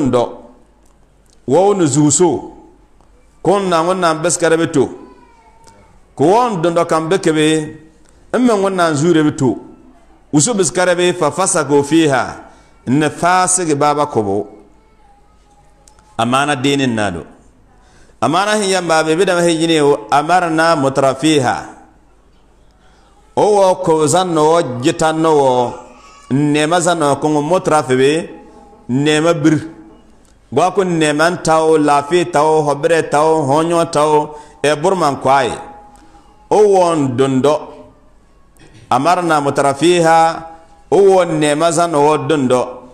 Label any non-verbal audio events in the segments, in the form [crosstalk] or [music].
nun do wownu zuuso kun na ŋun bes ka da be to ko won dõndo kan be kebe n me wẽnnaam zuure bi to wusu bes ka fa-fa fa ko fi ha, ne faasege baaba kobo amaana deenen na do amaana sẽn yãmba be dama dãmb sẽn yĩne o mutara fi ha o wo kob zãnno wo na wo n zan zãnno ko ŋun mutara be bi neema bir gwa kun neman tawo lafi tawo hobere tawo honyo tawo e burman kwaye o won dundo amarna mutarafiha o won nema zan o dundo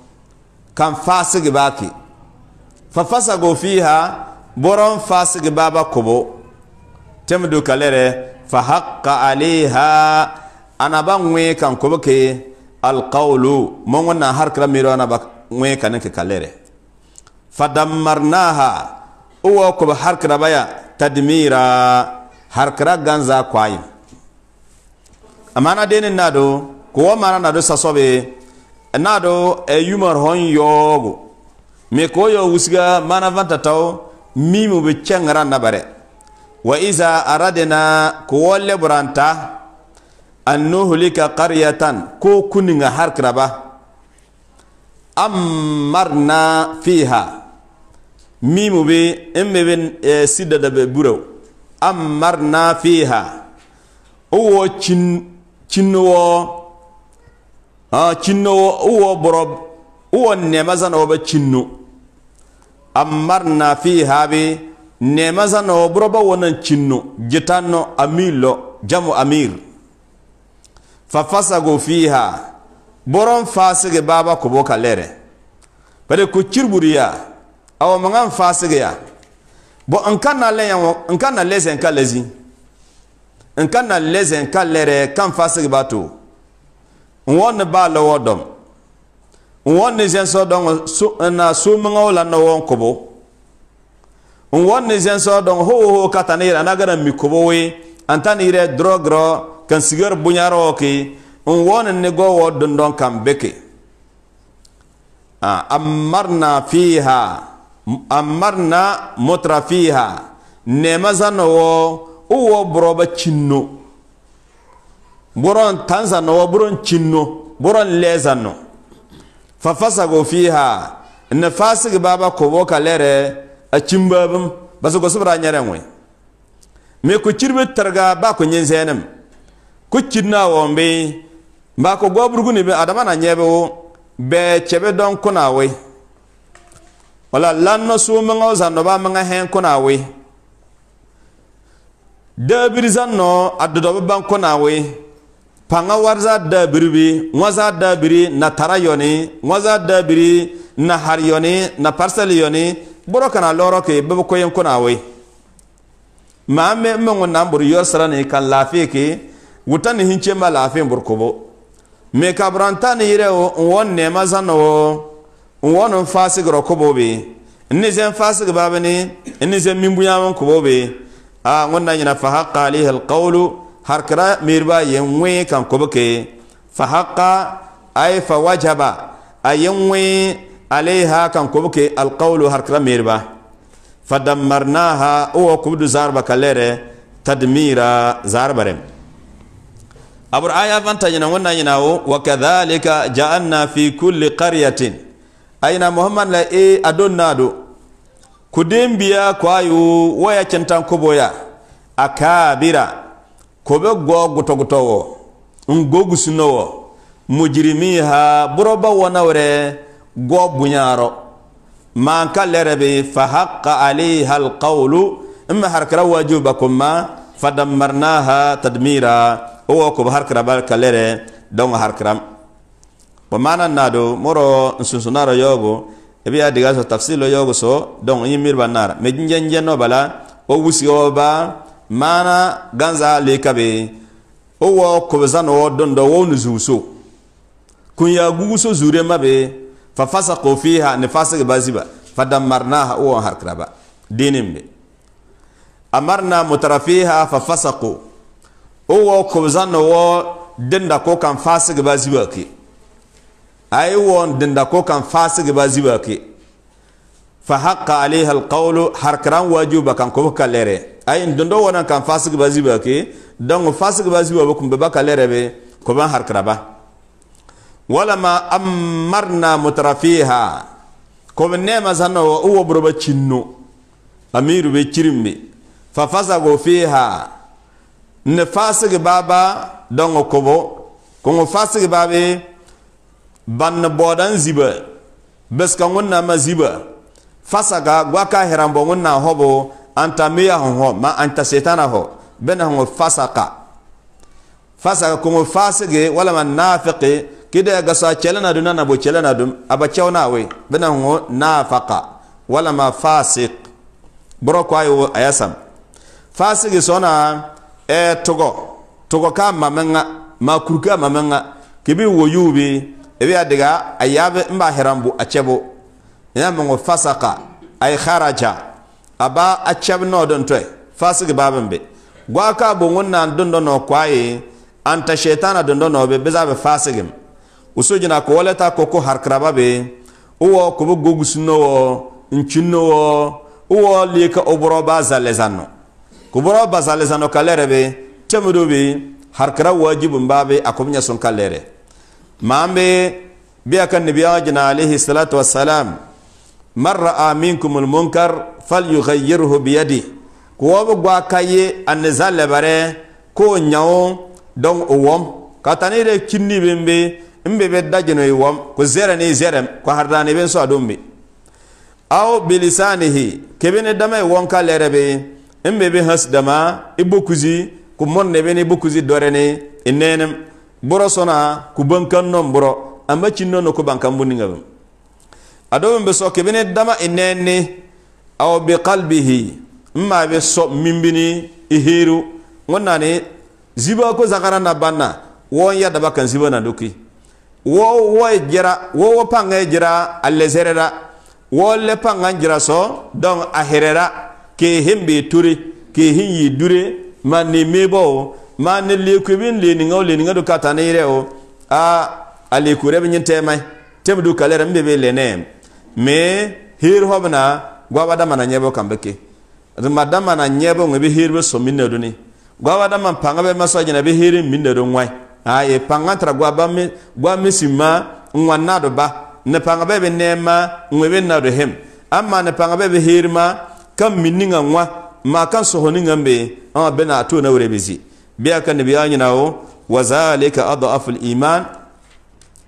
kan fasigi baki fa fasago fiha boron fasigi baba kobo temdu kalere fa haqqa alaiha anaba ŋwe kan kobo ke alqawlu mo ŋo na har kira miro anaba ŋwe kanin ke kalere fadammarnaha uwa harkra harkrabaya tadmira harkra ganza kwayim amana deni nado kuwa mana nado sasobe nado e yumar hon yogo me ko yo wusiga mana vanta taw mimu be nabare wa iza aradna kuwa lebranta an nuhlika qaryatan ko kuninga harkraba ammarna fiha miimu be emme be sidda dabe buraw ammarna fiha uwo chin chinnowo a chinnowo uwo borob uwo nemazan oba chinno ammarna fiha be nemazan o boroba wonan chinno jitanno amilo jamu amir fafasago fiha boron fasige baba kobo kalere bade ko cirburiya awa mangan fasigiya bon n kan na le yan wo n kan na le zɛn ka lezi n na le zɛn ka lɛrɛ kan fasigi ba to n wo ni baa lɔwɔ dɔm n wo ni zɛnsɔ dɔn so na so mangaw la na wo n kobo n wo ni zɛnsɔ dɔn ho ho ka ta ni yɛrɛ na gana mi kobo we an ta ni yɛrɛ dɔrɔ gɔrɔ kan sigiyɔrɔ bonyarɔ ke n wo ni ni gɔ wo dundɔn kan bɛ ke a amarna fiha amarna mutrafiha nema zanawo uwo buroba cinno buron tan zanawo buron cinno buron le zanno fafasago fiha ne fasigi baba kobo kalere a cimbabum basugo subra nyeren we me ku cirbe targa ba ku nyin zenem ku cinna wombe ba ko goburguni be adama na nyebe wo be chebe don kuna we wala lanna na so menga zan ba menga hen kuna we da bir zan kuna we panga warza da bi waza da biri na tarayoni waza da biri na yoni na yoni boro kana loro ke bebe ko yen kuna we ma me mengo nan bur sarani kan lafe ke wutan hinche ma lafi bur kobo me kabranta ni yire won ne ma zan n wo nin fasigiro kobo be n ni zen fasigi babi ni n ni zen minbuyamin kobo be a ŋun na ɲina fa haqa alayhi alqawlu harkira miriba ye ŋwe kan kobo ke fa haqa ay fa wajaba a ye ŋwe alayha kan kobo ke alqawlu harkira miriba fa dammarnaha wo kubdu zarba kalere tadmira zarbarem abur aya fanta nyina ŋun na ɲina wo wa kadhalika ja'anna fi kulli qaryatin aina muhammad la e adon nado kudin biya kwayo waya cantan koboya akabira kobe go guto gutowo ngo gusunowo mujrimiha buroba wanawre go bunyaro man kalere be fa haqqa alaiha alqawlu imma harkara wajubakum ma fadammarnaha tadmira owo ko harkara bal kalere don harkram bo maana nado moro nsunsunaro yogo ebi ya digaso tafsilo yogo so don yimmir bannara me jinjenjenno bala o wusiyo ba maana ganza lekabe o wo kobzano wo dondo wo nuzuso kun ya guguso zure mabe fa fasaqu fiha ni fasaq baziba fadammarnaha o harkraba be amarna mutarafiha fa fasaqu o wo kobzano wo denda ko kan fasaq baziba ke ay won denda ko kan fasigi ba ziba ke fa haqqa alayha alqawlu harkaran wajuba kan ko kalere ay dondo wona kan fasigi ba ziba ke don fasigi ba ziba ko be ba kalere be ko ban harkara ba wala ma ammarna mutrafiha ko be nema zanno wa uwo broba cinno amiru be cirimbe fa fasago fiha ne fasigi baba don ko bo ko fasigi babe banni boodan ziba beska wẽnnaamã ziba fasaga gwaka herãmbo wẽnnaam hobo n ta ho ma n ta setãna ho bẽna sẽngo fasaka fasaga kõngo faasge walama naafɩqe kɩdɛ gasa kɛlɛna dum nana bo kɛlɛna dum aba kɛwna we bẽna sẽngo naafaka walama faasɩk bõrɔ kɔ ayo a yasam faasge sõna ɛ eh, tʋgɔ ka a ma kurka a ma menga ebiya diga ayabe mba hirambu achebo ina mungo fasaka ay kharaja aba acheb no don toy fasik babambe mbe ka bungun nan dondo no kwaye anta shaytana dondo no be bezabe fasigim usujina ko waleta koko harkraba be uwo kubu gogusno wo nchinno wo uwo leka obro bazalezano kubro bazalezano kalere be temudo be harkara wajibun babe akumnya sun kalere maa bɛ biya kan nabiya jina alaihi salatu wassalam man ra'a minkum almunkar falyughayyirhu biyadi ko wo gwa kaye anza labare ko nyawo don uwom katani re kinni bembe mbe be dajino uwom ko zere ni zere ko hardani ben so adombe aw bilisanihi kebene dama won ka lerebe mbe be has ibukuzi ko mon be ni bukuzi dorene inenem boro sona ku bankan non boro amma cin no ku bankan buninga ngam ado be so ke bene dama inenne e aw bi qalbihi ma be so mimbini ihiru wonna ne ziba ko zakara na banna wo ya daba kan ziba na doki wo wo e jira wo wo panga e jira alle zerera wo le panga jira so don ahirera ke himbe ture ke hin yi dure man ne mebo ma ne leku bin le ni ngau le o a aleku re bin tema tem du kale ram be be bụ me hir hobna gwa wada mana nyebo kambeke dama na nyebo ngwe bi hir be so minne ni gwa wada man panga be maso jina hir minne ngwai a e panga tra gwa ba gwa ngwa na do ba ne panga be be ngwe be na do hem amma ne panga be be hir ma kam minninga ngwa ma kan biyaka nibiyaninawo wazalika adafu liman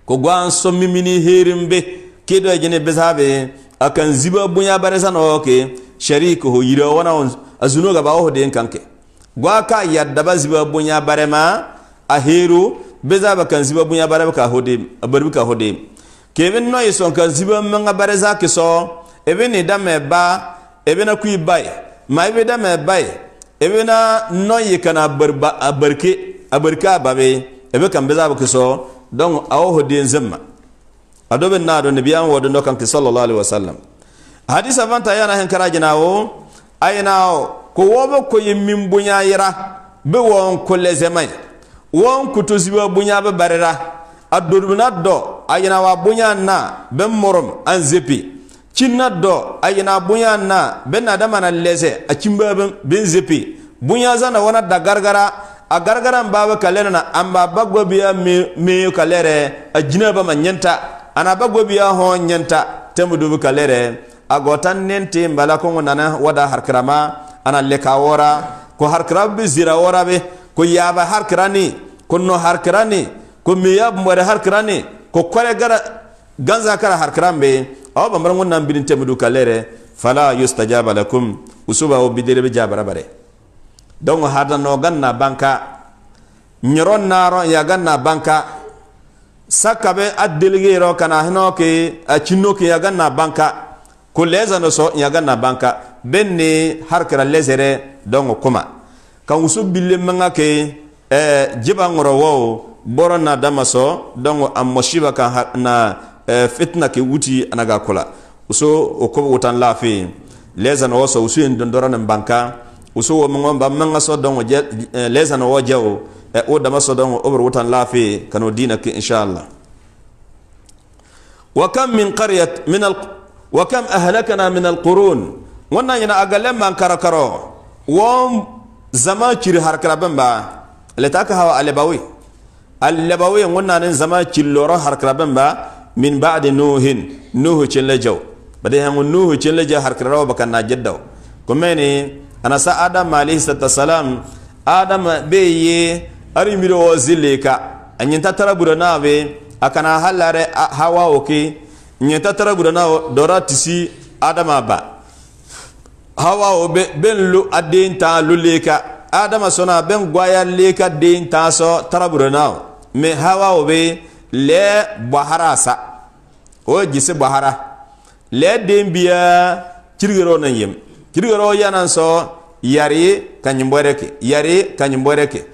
ko gwanso mimini herin be kedo ejene besabe akan ziba bunya baresa no ke shariko ho yira wana azuno ga bawo de kanke gwa yadda ba ziba bunya barema a hero bezaba kan ziba bunya barema ka hode abarbi hode kevin no yison kan ziba manga baresa ke so ebe ne da ba ebe na kui ma ebe da bai i bena nɔ ye kana a barke a barke a babe i be kan be zaa be kisɔ donc a wo ho den zemma a do be naa do nebiyan wodo no kan ki sallallahu alaihi wasallam hadisa fanta yana hen kara jina wo a yina wo ko wo be ko ye min bonya yira be won ko le zema won ku to ziba bonya be barira a do na do a yina wa bonya na be morom an zepi cinna dɔ a bunya na da damana lɛsɛ a cimbabin bin zipi bunya zana wana da gargara a gargaran babu kalena na an ba bagwabiya meyo kalere a jina ba manyanta ana bagwabiya ho nyanta temu dubu kalere a gotan nente mbala ko nana wada harkrama ana leka wora ko harkra bi zira wora be ko yaba harkrani ko no harkrani ko miyab mwere harkrani ko kore gara ganza kara harkrambe aw bambara ŋo naŋ bini temudu kale rɛ fala yustajaba lakum usuba wo bidere be jabara bare donc hadano gan na banka nyoro naro ya gan na banka sakabe a delige ro kana hino ke a cinno ke ya gan na banka ko lezano so ya gan na banka ben ni har kara lezere donc kuma kan usu bille manga ke eh, jiba ŋoro wo boro na damaso donc a mosiba kan na Eh, fitna ke wuti anaga kula uso o ko wutan lafi lezan wo so usu ndon banka uso wo mon ba man so don eh, lezan wo jawo eh, o da maso don obur wutan lafi kanu dina ke insha Allah wa kam min qaryat min al wa kam ahlakana min al qurun wannan yana agalem man karakaro wo zama kiri harkara ban ba le taka hawa alabawi alebawi wannan zama killoro harkara ban ba min ba'di nuhin nuhu chenle jaw bade hangu nuhu chenle jaw har kiraro na jeddaw kumeni anasa adam alayhi salam adam beye ari miro wazileka anyinta tarabura nawe akana halare hawa oki nyinta tarabura nawo dora tisi adam aba hawa obe benlu adin ta luleka adam sona ben gwaya leka din so tarabura nawo me hawa obe Le bahara sa o gisi bahara, le den biya kirigɛrɛw na yem kirigɛrɛw yana sɔ yari ka ɲimbɔrɛ yari ka ɲimbɔrɛ ke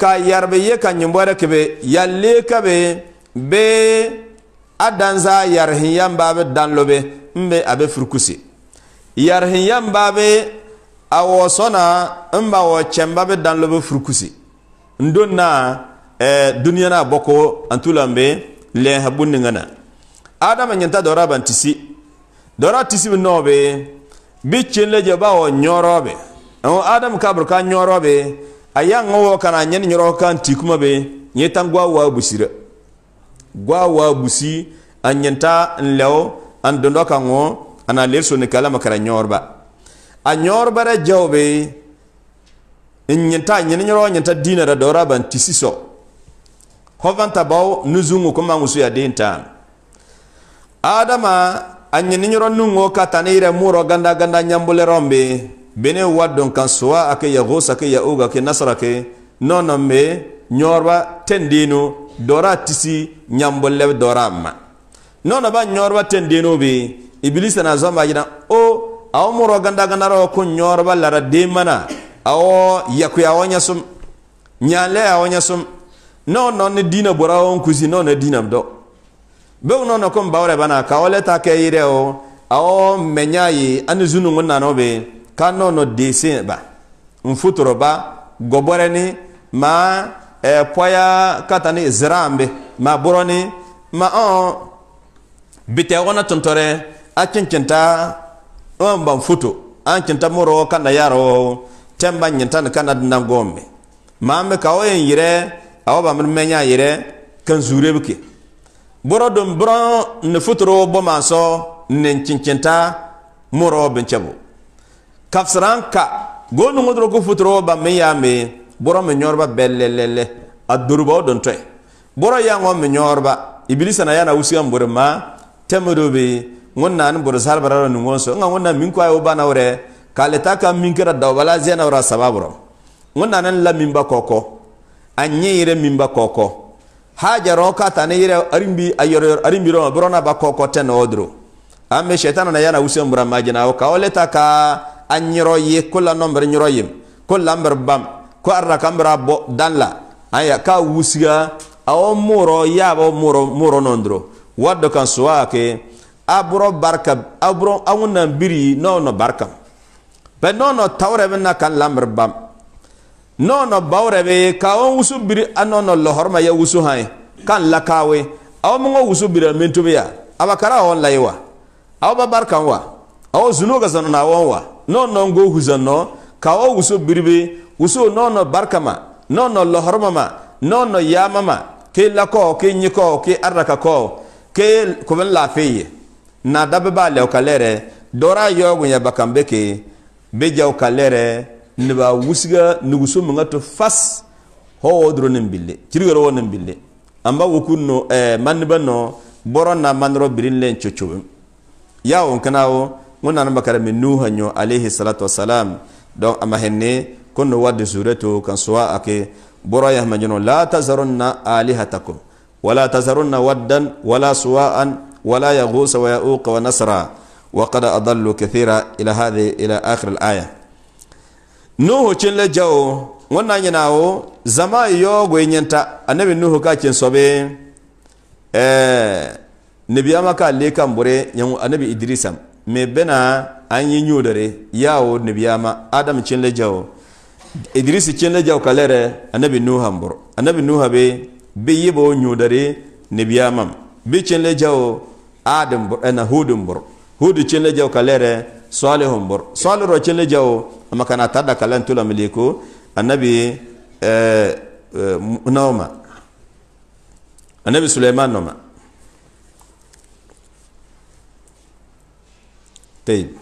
ka yaribe ye ka ɲimbɔrɛ be yalle ka be be adanza danza yarihiyan baa be dan lobe n be a be furukusi yarihiyan baa be a be dan lobe furukusi eh, duniyana boko antulambe lehabunni ngana adama nyanta dora ban dora tisi nobe bi chenle je bawo nyorobe o adam kabr ka nyorobe aya ngo kana nyen nyoro kan tikuma be nyetan gwa wa busira gwa wa busi anyanta nleo an dondo ngo ana leso ne kala makara nyorba a nyorba ra jawbe nyenta nyen nyoro nyenta dinara dora ban so hovan tabaw nuzungu kuma ngusu ya dinta adama anyenyoro nungo katanire muro ganda ganda nyambule rombi bene wadon kan ake ya gosa ke ya uga ke nasara ke nono me nyorwa tendino dora tisi nyambule dora ma nono ba nyorwa tendino bi ibilisa na zomba jina o au muro ganda ganda ro kun nyorwa lara demana awo yakuya wonya sum nyale awonya sum no no ne dina bora on kusi no ne dina do be no no kom bawre bana ka ole ta ke ire o awo menya yi anu zunu ngona no be ka no no dese ba mfutoro ba gobore ni ma e poya kata ni zrambe ma boroni ma on bite ona tontore a cincinta on ban futo an cinta moro kana na temba na kana dinangombe ma me ka o en yire a wa bãmb d me yã yɩrɛ kan zuu rebke borɔdum borɔ n futuro bɔmaasɔ n nin cincinta murɔ bincɛbo kafsiran ka goonu ŋuduro ku futuro ba min yaa me borɔ mi nyɔrba bɛlɛlɛlɛ a doriba o dontɔɛ borɔ yaa ŋɔ mi nyɔrba na yana wusigan bori ma tɛmɛdo be ŋun naani bori saribara ra nuŋɔn so ŋa ŋun na min ko a ye o bana wɛrɛ k'ale ta ka min kɛra dawubala zɛna wɛrɛ saba bɔrɔ ŋun la min ba kɔkɔ a ɲɛ yɛrɛ min ba kɔkɔ hajarɔ ka ta ne yɛrɛ arimbi ayɔrɔ arimbi rɔ bɔrɔ na ba koko tɛ na o doro na yana wusen bura majina o ka o ka a ɲɛrɔ ye ko la nɔmbɛrɛ ɲɛrɔ ye ko lanbɛrɛ bam ko arra kan bɛrɛ bɔ dan la an ya ka wusiga a o mɔrɔ ya bɔ mɔrɔ mɔrɔ nɔ doro wa dɔ kan so a kɛ a bɔrɔ biri n'o nɔ barika bɛ n'o nɔ tawɛrɛ bɛ kan lanbɛrɛ bam nono bawre be ka on wusu biri anono lohorma ya wusu hay kan la kawe aw mo wusu biri men tubiya abakara on laiwa aw babar kan wa aw zuno ga zanna won wa nono go huzanno ka o wusu biri be wusu nono ma nono lohorma ma nono yamama ke la ko ke nyiko ke araka ko ke ko ben la feye na dabe ba le o kalere dora yogun ya bakambeke be jaw kalere nba wusga nuguso munga to fas ho wodro nin bille cirigoro wo nin bille amba wokun no eh, manniba no boro na manro birin len cocobe ya won kana wo ngona nan bakara min nuha nyo alayhi salatu wassalam donc ama henne kono wadde suratu kan suwa ake boro ya majono la tazarunna alihatakum ولا تذرن ودا ولا سواء ولا يغوص ويؤوق ونسرا وقد أضلوا كثيرا إلى هذه إلى آخر الآية nuhu chinle jawo ngonna nyinawo zama yogo nyenta anabi nuhu ka chin sobe eh nabiyama ka le kambure nyangu anabi idrisam me bena an nyudare yawo nabiyama adam chinle jawo idris chinle jawo kalere anabi nuhu hambur anabi nuhu be be yibo nyudare nabiyamam bi chinle jawo adam bur eh, na hudum bur hudu chinle jawo kalere soale hom bor soale ro celle jawo ama kana tarda kalantula mali ko annabi eh, eh, nawma annabi suleiman noma tayib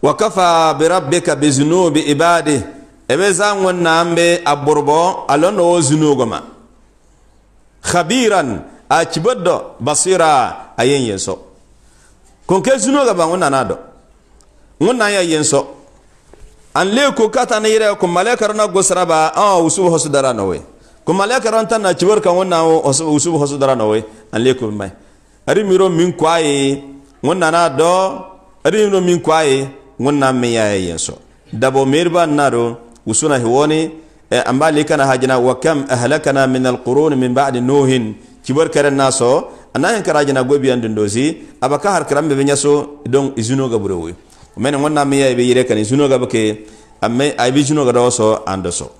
wa kafa bi rabbika bi zunubi ibadi ebe zan wonna ambe a borbo alonno wo zunugo ma khabiran a ciboddo basira a yen yen so kon ke zuno ga ba wonna do wonna ya yen so an le ko kata ne yere ko malaikar na gosra ba a usubu hosu dara no we ko malaikar ta na cibor kan wonna usubu hosu dara no we an le ko mai ari miro min kwaye wonna na do ari miro min kwaye wonna me ya yen so dabo mirba naro usuna hiwoni ambali kana hajina wa kam ahlakana min alqurun min ba'di nuhin kibor keren naso anayen karajina gobi andin dosi abaka har karambe benyaso don izuno gaburo wi men wonna me ya yire kan izuno gabake amme ay bi izuno gado so andoso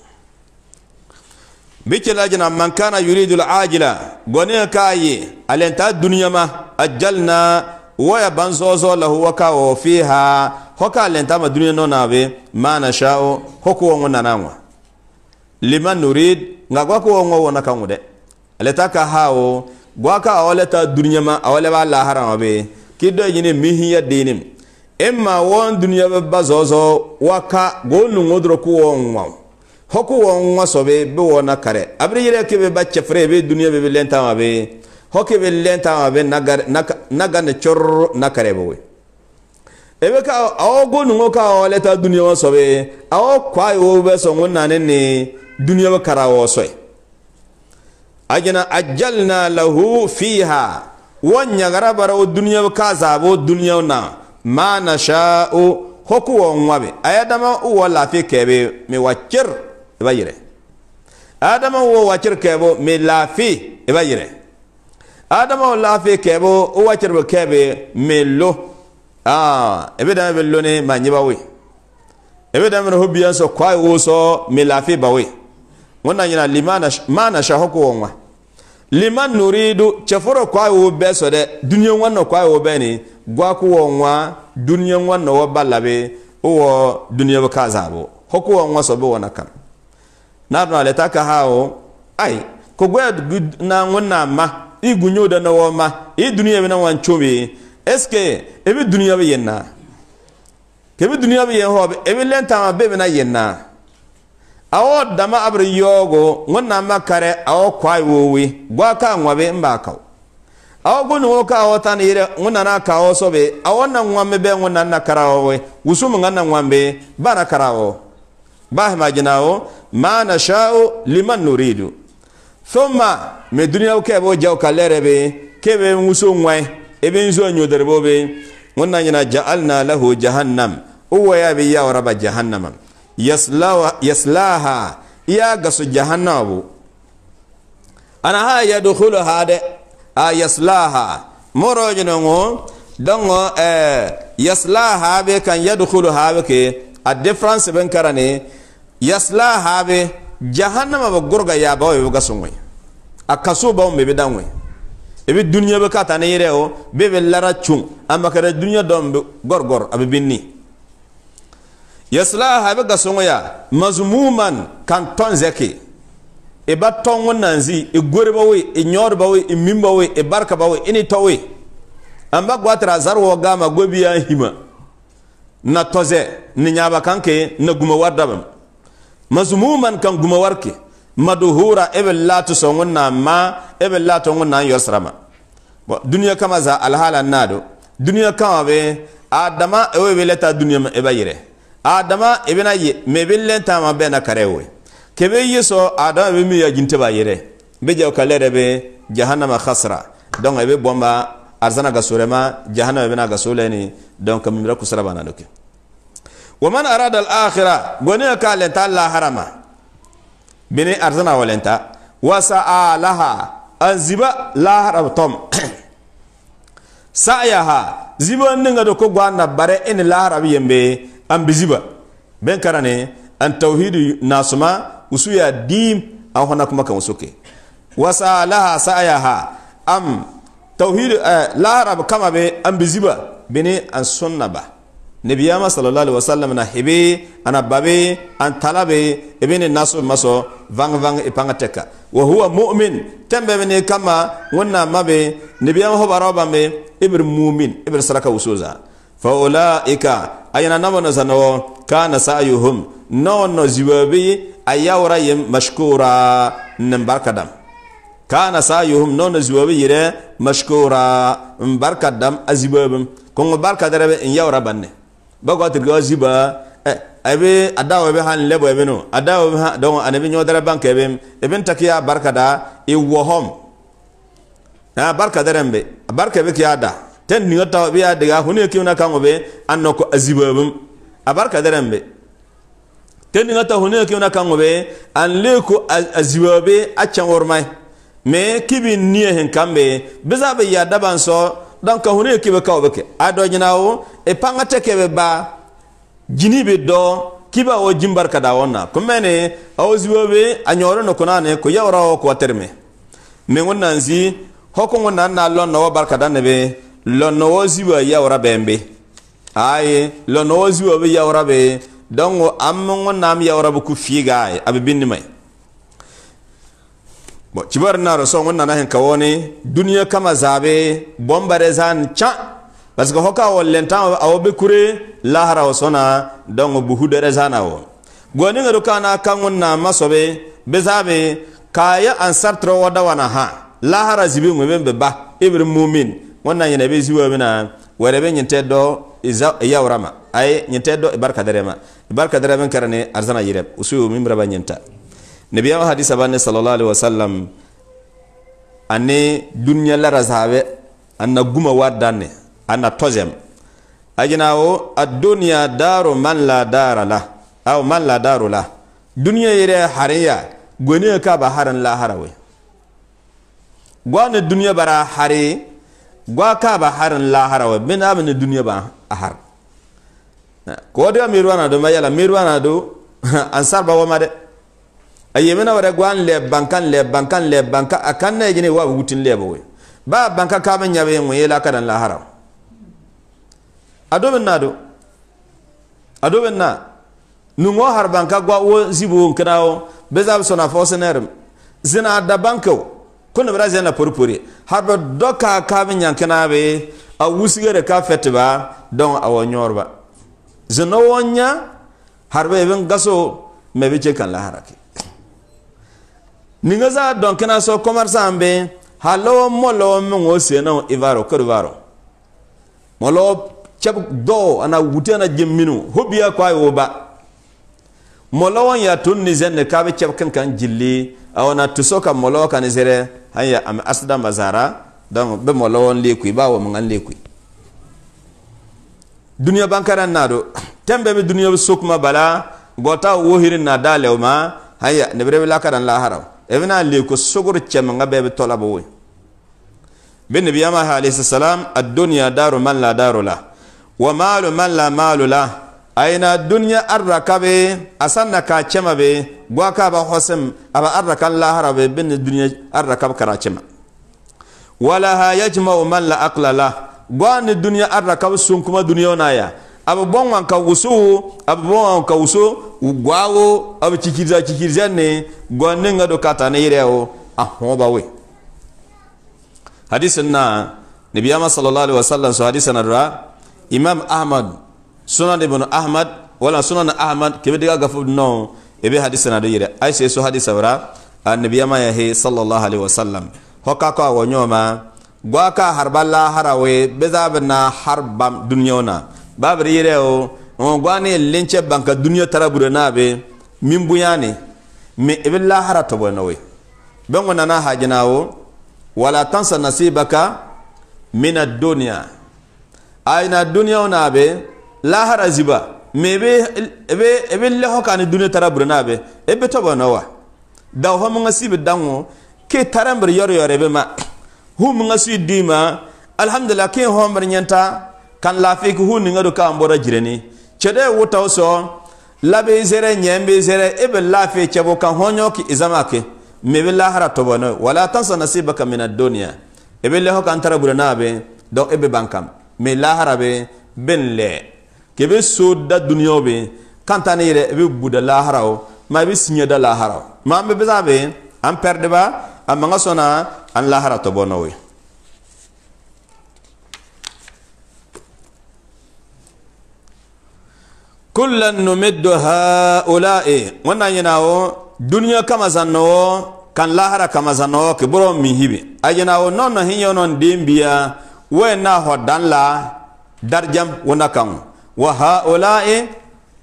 bicela jina man kana yuridu alajila gone kayi alenta dunya ma ajjalna waya ban zozo lahu waka wa fiha hoka alenta ma dunya no nabe ma shao hoku wongo nananwa liman nurid ngagwa ko wongo wona leta ka hawo gwaka awaleta dunyama awaleba lahara mabe kiddo yini mihiya dinim imma won dunya ba zozo waka gonu ngodro ku won hoku won wa sobe be wona kare abri yire ke be bacce fre be dunya be lenta mabe hoke be lenta mabe nagar naga ne chor nakare bowe ebe ka awo gonu ngoka awaleta dunya wa sobe awo be so ngona ne dunya karawo أجنا أجلنا له فيها ونيغرا برا الدنيا كازا الدنيا نا ما نشاء هكو ونوابي أيدما ولا في كبي مواتشر يبايري أدما هو واتشر كبو ملافي يبايري أدما ولا في كبو واتشر كبي ملو آه إبدا بلوني ما نيباوي إبدا من هو بيانسو كواي وصو ملافي باوي ŋuna nyina limana mana shahoko wo ŋwa liman nuridu cheforo kwa wo be so de dunya ŋwanno kwa wo be ni gwa ku wo ŋwa dunya ŋwanno wo balabe wo dunya wo kazabo hoko wo ŋwa so be wona kam na na leta ka hawo ai ko gwa na ŋuna ma i gunyo da na wo ma i dunya be na wan chobi eske ebi dunya be yenna kebi dunya be yen ho be ebi lenta be be na yenna awo dama abri yogo ngonna makare awo kwai wowi gwa ka ngwabe mba kaw awo gunu wo ka awo tan ire ngonna na ka awo sobe awo na ngwambe be ngonna na karawo we usum ngana ngwambe bara karawo bah majinawo ma nasha'u liman nuridu thumma me duniya ke bo jaw kalere be ke be muso ngwai e be nzo nyodere bo be ngonna nyina ja'alna lahu jahannam uwa ya bi ya raba jahannama yaslaha iya gaso jahannabu ana ha yadkhulu ha de a yaslaha moro jino ngo dongo eh yaslaha be kan yadkhulu ha be ke a difference ben karane yaslaha be jahannama ba gurga ya ba we gaso ngoy a kaso ba me be dangwe e be dunya be katane yireo be be lara chung amma kare dunya dombe gor gor abe binni yaslaha a bɛ gasɔŋɔya mazmuman kan tɔn zɛke i ba tɔn zi e i ba we i ba we i mimba we i ba we i ni we an ba gwatara zari wɔ gama gobi ya hima na toze ni nyaba kan ke na guma wari dabam mazmuman kan guma wari ke maduhura e bɛ to sɔn na ma e bɛ to ŋo na bo ma duniya kama za alhala nado do duniya kama be adama e we lɛ duniya ma e ba yɛrɛ adama i bena ye me be lentama bena kare we kebe ye so adama be min ya jinte ba yere be jaw kale yɛrɛ be jahannama khasra donc i be bɔnba arzana gasorema jahannama bena gaso le donc mimira kusara bana do ke waman arada al akhira goni ka lenta laharama bene arzana walenta wasa alaha anziba laharab tom sa'yaha [clears throat] ziba ninga do ko gwanna bare en laharab yembe an biziba ben karane an tawhidu nasuma usu dim an hona kuma kan usuke wasa laha sa'ayaha am tawhidu eh, larab kama be an biziba bene an sunna ba nebiyama sallallahu alaihi wasallam na hebe ana babe an talabe ibn nasu maso vang vang ipanga wa huwa mu'min tembe bene kama wonna mabe nebiyama ho baraba me ibr mu'min ibr saraka usuza فأولئك أين نمون زنو كان سعيهم نون زيوبي أيورا يم مشكورا نمبركدم كان سعيهم نون زيوبي يرى مشكورا مبركدم أزيوبم كون بركدرب إن يورا بني بقوت الجوزيبا ebe adawo ebe han lebo ebe no adawo ebe han don anabi nyodara bank ebe ebe ntakiya barkada iwohom na barkadarambe barka be kiyada ten niŋa ta be ya diga hune kimna kaŋo be obe na ko azibabum abarka deren be ten niŋa ta hune kimna an le azibabe a caŋwormai me kibi niye hin kan biza be ya daban so dan ka hune kibe kawo be a do jina e kebe ba jini be do kiba jimbar kada kumene a nyoro no kunane ko yawra ko terme me wonnan zi hokon wonnan na lon no barka dan lɔnɔ wo ziwa yawra bɛnbe aye lɔnɔ wo ziwa bi yawra be donc amma ŋo nam yawra bi ku fiiga aye abi bindi mai bo cibar na raso ŋun nana hen kawoni duniya kama zabe bombare zan can parce que hoka wo tan awo be kure lahara wo sona donc bu hudere zana wo goni ŋa dukana kan ŋo na masobe be zabe kaya ansar tro wada wana ha lahara zibi ŋo be ba ibr mumin wannan yana be ziwa bina wara be nyinte do iza ay nyinte do barka darema barka karane arzana yireb usu min raba nyinta nabiya wa hadisa banne sallallahu alaihi wasallam ane dunya la razabe anna guma wadane anna tozem ajina wo ad-dunya daru man la dara la aw man la daru la dunya yire hariya goni ka ba haran la harawe gwana dunya bara hari gwa ka ba harin lahara wa abin da duniya ba a har ko da mirwa na do mayala yala mirwa na do [laughs] ansar ba wa ma de ayi mina wada gwan le bankan le bankan le banka kan na gine e wa wutin le ba we ba banka ka ban yabe mu yela e ka dan lahara adobin na do adobin bin na nungo har banka gwa wo zibo kana wo bezab sona fosener zina da bankau kone bra zena porpore hado doka ka bi nyankana be a wusigere ka fetiba don awo nyorba zeno wonya harbe ben gaso me be kan la harake ninga za don o so commerçant be halo molo mo seno ivaro korvaro molo chab do ana wutena jemminu hobiya kwa yoba molo wonya tunni zenne ka be chab kan kan jilli awo na tuso kam molowo kan zere haya am asda mazara don be molo molowo lekui ba wo mangan lekui duniya bankara nado tembe be duniya sokuma bala gota wohirin na dalew ma haya ne hanya nebre be lakaran laharaw evena leko sogor cemanga be be tolabo wo be ma halis salam ad-dunya daru man la daru la wa malu man la malu la aina duniya arraka be na ka cema be gwa ka ba hosim a ba arraka lahara be bin duniya arraka kara cema wala ha o man la akla la gwa ni duniya arraka sun kuma duniya naya aba bon wan ka wusu aba bon wan ka wusu gwawo aba cikirza cikirza ne gwa nga do kata ne a ho ba we hadisin na nabiyama sallallahu alaihi wasallam su hadisin ra imam ahmad sunan ibn ahmad wala sunan ahmad kebe diga gafu no ebe hadisa na dayire aisha so hadisa wara annabiya ma yahi sallallahu alaihi wasallam hoka ko awonyoma gwaka harballa harawe bezabna harbam dunyona babri yire o ngwani linche banka dunya tarabure nabe min buyani mi ebe lahara to bonowe bengo nana hajinawo wala tansa nasibaka min ad-dunya aina dunya onabe lahara ziba ma i be leho kani duniya tara burina be i e be tobo na wa daw ho muŋa si be daŋo ke tarambir yɔre yɔre be ma hu muŋa si dima alhamdulillah ke hombir ɲenta kan lafiki hu niŋa do kan bora jireni cede wutaw so labe zere ɲen be zere i be e lafi cebo kan hoɲo ki izama ke ma be lahara tobo na wala tansa nasibaka min adoniya i e be leho kan tara burina be donc i be bankam ma lahara be bin lɛɛ k'i bɛ so da duniyaw bɛ kan t'a yɛrɛ i e bɛ buda lahara o maa i e bɛ siɲɛda lahara o maa an bɛ bɛ bɛ an pɛrɛdeba a man ka an lahara tɔ bɔ n'o ye. kulla numiddu haula'i wannan yana wo duniya kama zanno kan lahara kama zanno ke boro mi hibe ajina wo non no hinyo non dembiya we na hodan laa darjam wona kan wa haula'i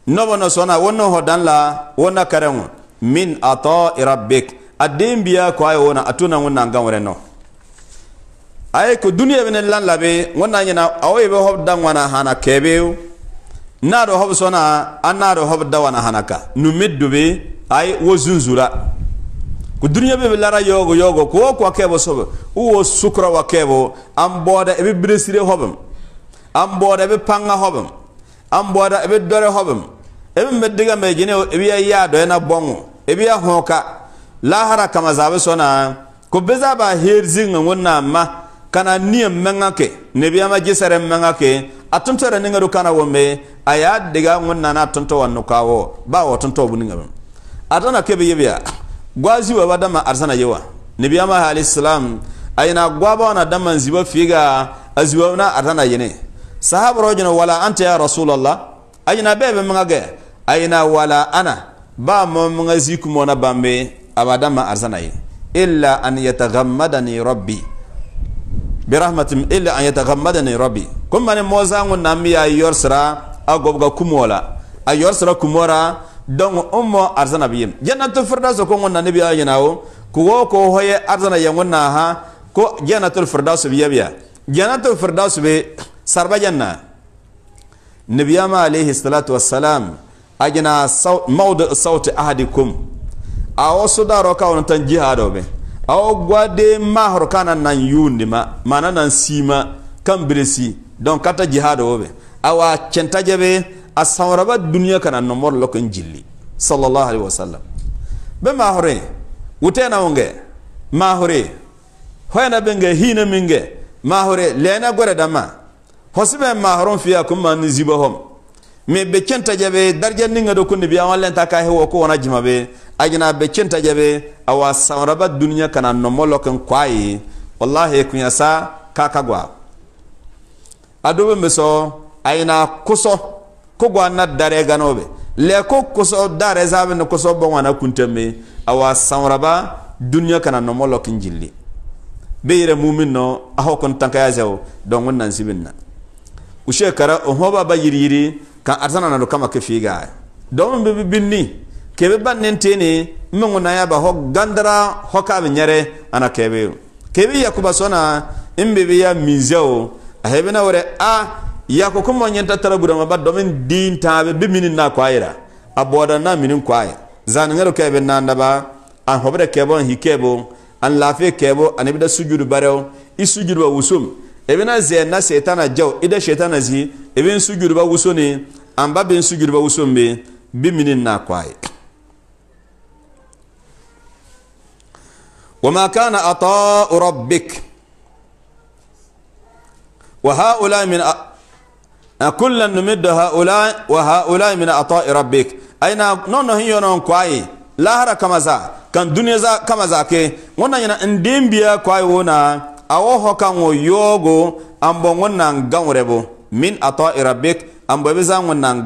nobo no sona wono hodan la wona karengo min ata'i rabbik adin biya ko ay wona atuna wona ngawre no ay ko duniya benen lan labe wona nyana awoy be hob dan hana kebe na do hob sona anna do hob da hanaka numiddu be ay wo ko duniya be lara yogo yogo ko ko kebo so wo sukra wa kebo am boda e be bresire hobam am boda e be panga hobam an bɔra i bɛ dɔrɛ hɔbim i min bɛ diga mɛ na bɔŋɔ i bɛ hɔn lahara kama zaa bɛ ko bɛza b'a heri ziŋ ma kana niɛ mɛŋa ke ne bɛ ma jisɛrɛ mɛŋa kana wo mɛ diga ŋo na na tuntɔ wa ba wa bu niŋɛ mɛ a dana gwazi wa ba dama arzana ye wa ne bɛ gwaba na dama ziba figa a na arzana yene sahaba rojina wala anta ya rasulallah ayina bebe mga ge ayina wala ana ba mo mga ziku mona bambe abadama arzanai illa an yataghammadani rabbi bi rahmatin illa an yataghammadani rabbi kun mani moza ngun nami ya yor sira agobga kumola a yor sira kumora don ummo arzana biyim jannatul firdaus ko ngun nani biya yinawo ko wo ko hoye arzana yangun na ha ko jannatul firdaus biya biya jannatul sarba jennaa nabiyama alayhi salatu wassalam ajna mawdu sawti ahadikum awo daro ka wona tan jihado be awo gwade mahro kana nan yundi ma mana nan sima kan birisi don kata jihado be awa centa jabe a sawraba duniya kana mor lokon jilli sallallahu alaihi wasallam be mahore wutena wonge mahore hoyna benge hina minge mahore lena gore dama hosbe mahrum fiya kuma nizibahum me be kenta jabe darja ninga do kunni biya wallen ta kai ko wana jimabe ajina be kenta jabe awa samraba dunya kana nomolo kan kwai wallahi kunya sa kaka gwa adobe meso aina kuso ko gwa na dare ganobe le ko kuso dare zabe no kuso bon wana kunteme awa samraba dunya kana nomolo kin jilli be yire mumin no aho kon tankaya zaw don wannan sibinna ushekara ohoba bayiriri ka arsana na kama ke don be binni kebe bannen tene mengo na ya ba ho gandara ho ka nyare ana kebe kebe yakuba sona imbe be ya mizeo ahebe na wore a yako kuma nyanta tarabura ma ba domin din tabe be minin na kwaira aboda na minin kwaye zan ngaro kebe na ndaba an hobre kebon hikebo an lafe kebo anibida sujudu bareo isujudu wa usum i bɛna zɛn na seetana jaw i da seetana zi i bɛ n sujuduba wuso ni an na kɔ a ye. وما كان عطاء ربك وهؤلاء من كلا نمد هؤلاء وهؤلاء من عطاء ربك أين نون هي نون كواي لا هر كما زا كان دنيا زا كي ونا ينا انديم كواي ونا awo wo yogo ambo nan ganrebo min ata rabbik ambo ebe zango nan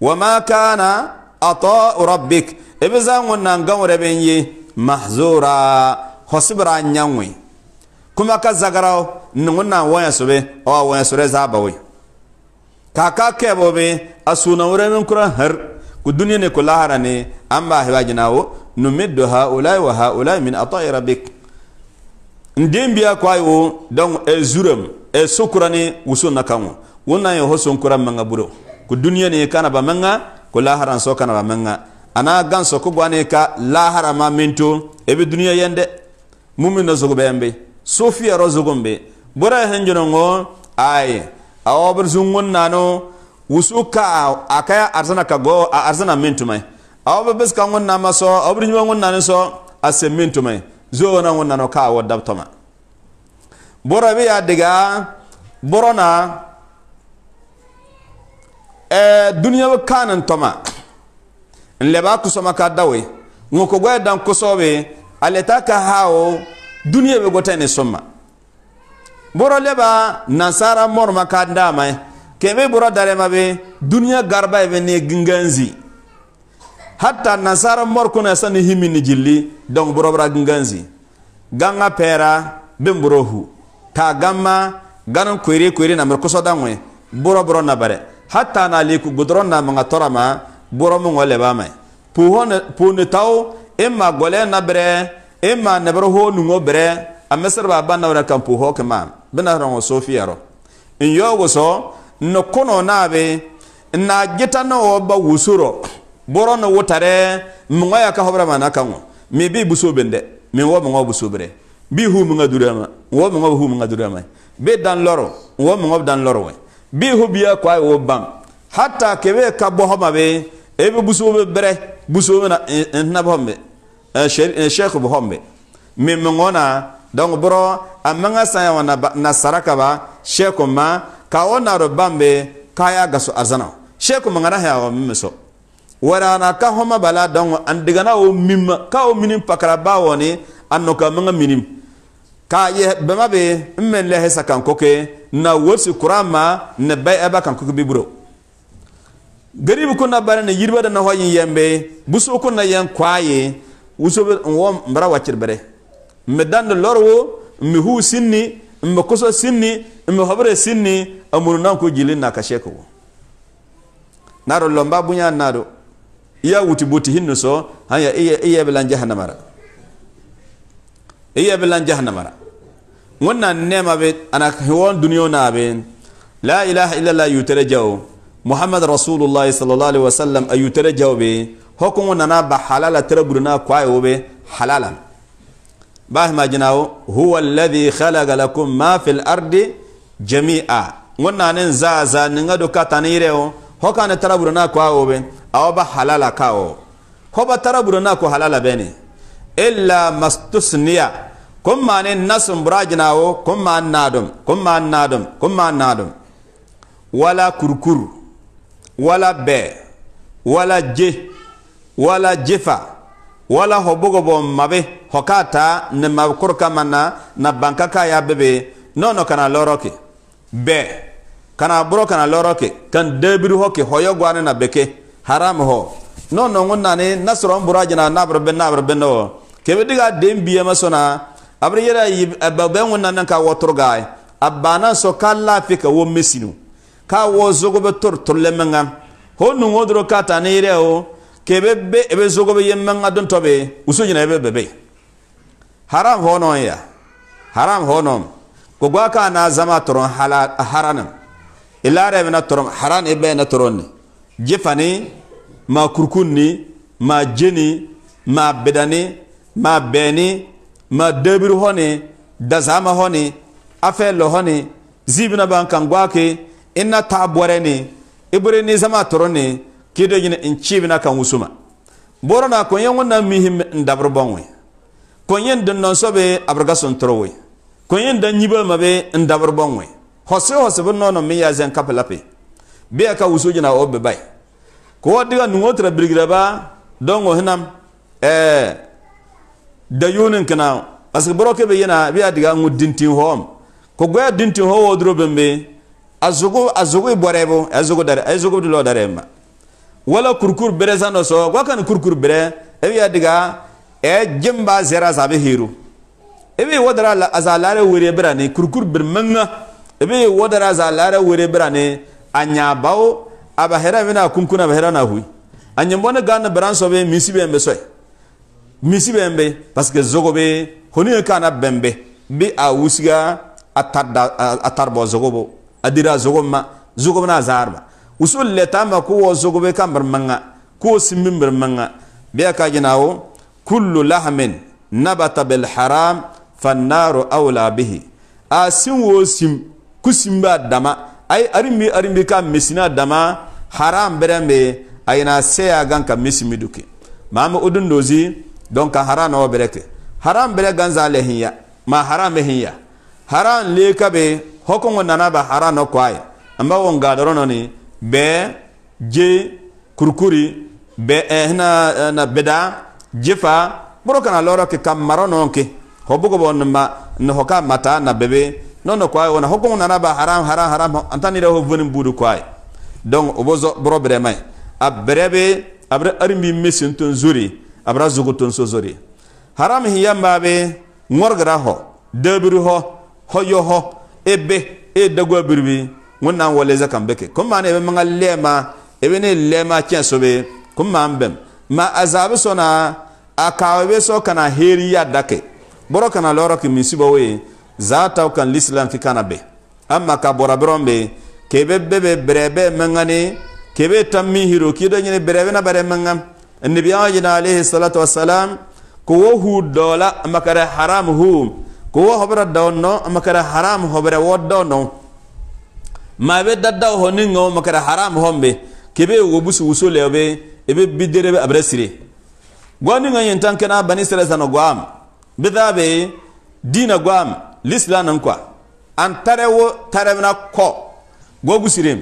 wama kana ata rabbik ebe zango nan ganreben mahzura hosibra nyangwe kuma ka zagarao nungu waya sobe o waya sore zabawe kaka kebo be asuna min kura har ku duniya ne kula lahara ne an ba hiwa jinawo numiddu ha'ulai wa ha'ulai min ata rabbik n den biya ko ayi wo donc e zurem e sokurani wuso na kan wo wo nan ye ho sonkura manga buro ko duniya ne kana ba manga ko laharan so kana ba manga ana ganso ko gwane ka lahara ma minto e be duniya yende mumin no zogo bembe sofiya ro zogo mbe bora e hen jono ngo ay a obar zungun nano wusuka akaya arzana ka go a arzana minto mai a obar bes kan ngon na maso obar nyon ngon nano so a se minto mai zona wona no ka wadab toma boro be ya borona e duniya be kanan toma le ba ku sama ka dawe ngoko gwa dan ko sobe aleta ka hawo duniya be gotane soma boro le nasara morma ka ndama kebe boro dare mabe duniya garba be ne ginganzi hatta nasara morkuna sani himini jilli donc borobra ganzi ganga pera bemborohu ta gamma ganan kwere kwere na merkoso dangwe borobro na bare hatta na leku gudron na manga torama boromo ngole ba mai puhone pune tau emma gole na bare emma na bare ho nungo bare amesar ba banna wala kan puho kama bina rongo sofia ro in yogo so no kono na be na gitano ba wusuro boro no wutare mungo ya ka hobra mana kanwa mi bi buso bende mi wo mungo buso bere bi hu munga durama wo mungo hu munga durama be dan loro wo mungo dan loro we bi hu biya kwa e wo bam hatta kebe ka bo homa be e be buso be bere buso be na e, e, na bombe sheikh bo hombe mi mungo na donc boro amanga saya wana na saraka ba sheikh ma ka wona ro bambe kaya gaso azana sheikh mangana ya wa mimeso warana ka homa bala dan an daga na o mimma ka o minin pakara ba woni an no ka manga minim ka ye bama be men le hesa kan koke na wosi kurama na bai aba kan koke bibro garibu na bare ne yirba da na hoyin yembe busu kunna yan kwaye uso wo mbara wacir bare me dan lorwo mi hu sinni mi koso sinni mi hobre sinni amuru nan ko jilin na kashe ko naro lomba bunya nado يا وتبوت هنسو هيا إيه إيه إيه بلان جهنم مرة إيه بلان جهنم مرة ونا نما بيت أنا هون دنيا نابين لا إله إلا الله يترجو محمد رسول الله صلى الله عليه وسلم أيترجو بي هكون ونا با حلال تربرنا كواي وبي حلالا باه ما جناو هو الذي خلق لكم ما في الأرض جميعا ونا ننزازا ننغدو كاتانيريو ho kana tara burana ko awo ben halala kawo hoba ho ba tara ko halala bene illa mastusniya kun ma ne nasun burajina wo ma nadum kun ma nadum kun ma nadum wala kurkur wala be wala je wala jifa wala hobogobo mabe hokata ne makurka mana na banka ka ya bebe nono kana loroke be kana buro kana loro kan debiri ho hoyo gwane na beke haram ho no no ngonna ne nasro mbura jina na barbe na barbe no kebe diga dem biye masona abri yera ababe ngonna nan ka wotor gaay abana so kala fi ka wo mesinu ka wo zogo be tor tor lemenga ho no ngodro kata ne ire o kebe be ebe zogo be yemenga don tobe uso jina ebe bebe haram ho no ya haram ho no ko ka na zama toron halal haranan ilaare bena torom haran ebe na toronni jefani ma kurkunni maa jeni maa bedani maa beni ma dazaama honi dazama honi afelo honi zibina ban kan gwake inna taa bɔrɛ ni ibure ni zama toronni kido gina in cibina kan wusuma na ko yen wannan mihim ndabar bonwe ko yen dinnon sobe abrga son torowe ko yen dan nyibal mabe ndabar bonwe hose hose bin nono mi ya zen kape lape bi aka wusu jina o be bai ko diga nu otra brigira ba don o hinam eh da yunin kana asu broke be yana bi adiga ngu dintin hom ko gwa dintin ho wodro bembe azugo azugo borebo azugo dare azugo dilo dare ma wala kurkur bere sano so gwa kan kurkur bere e bi adiga e jimba zera sabe hiru e bi wodra azalare wure bere ne kurkur bir manga ibi wodara za lara a birane anya bawo abahera mina kunkuna ba abahera na hui anya mbona gana branso be misi be mbesoy misi be mbe parce que zogo be honi kana bembe bi a wusiga atada atarbo zogo bo adira zogo ma zogo na zarba usul leta ma ko zogo be kambar manga ko simmimbar manga be ka jinawo kullu lahmin naba bil haram fannaru awla bihi a asin wo sim kusin b'a dama ayi arin bɛ arin bɛ ka mesin'a dama haram bɛrɛn bɛ a yɛna sɛya gan ka mesi mi duke maa mi udun dozi don ka haram na bɛrɛ kɛ haram bɛrɛ ganza lɛ hinya ma haram bɛ hinya haram le ka bɛ hɔkɔngɔ nana ba haram na kɔ a ye an b'a wɔn gaa dɔrɔn nɔni bɛɛ je kurukuri bɛɛ ɛɛ hina na eh, bɛda jefa bɔrɔ kana lɔrɔ kɛ ka mara nɔ kɛ hɔ bɔgɔ bɔ nima hɔ ka mata na bɛɛ bɛ nono kwa ona hokon nana ba haram haram haram antani da hovun budu kwa donc obozo brobre mai abrebe abre armi mesin ton zuri abra zugo ton so zuri haram hi hiya mabe ngorgra ho debru ho hoyo ho ebe e dagwa birbi wannan wale zakan beke kuma ne ebe manga lema ebe ne lema kyan sobe kuma ambem ma azabi sona akawe so kana heri ya dake boro kana loro ki misibo we zataw kan lislam fi kana be amma ka bora bron be kebe bebe brebe mangane kebe tammi hiro kido nyine brebe na bare mangam annabi ajina alayhi salatu wassalam ko wo dola amma haram hu ko wo dawno amma haram hobra woddo ma be dadda ho ningo amma haram hombe kebe wo wuso lebe ebe bidere abresire gwani ngayen tankena bani sira sano gwam bidabe dina gwam l'islam nan kwa an tarewo tareb ko gogu sirem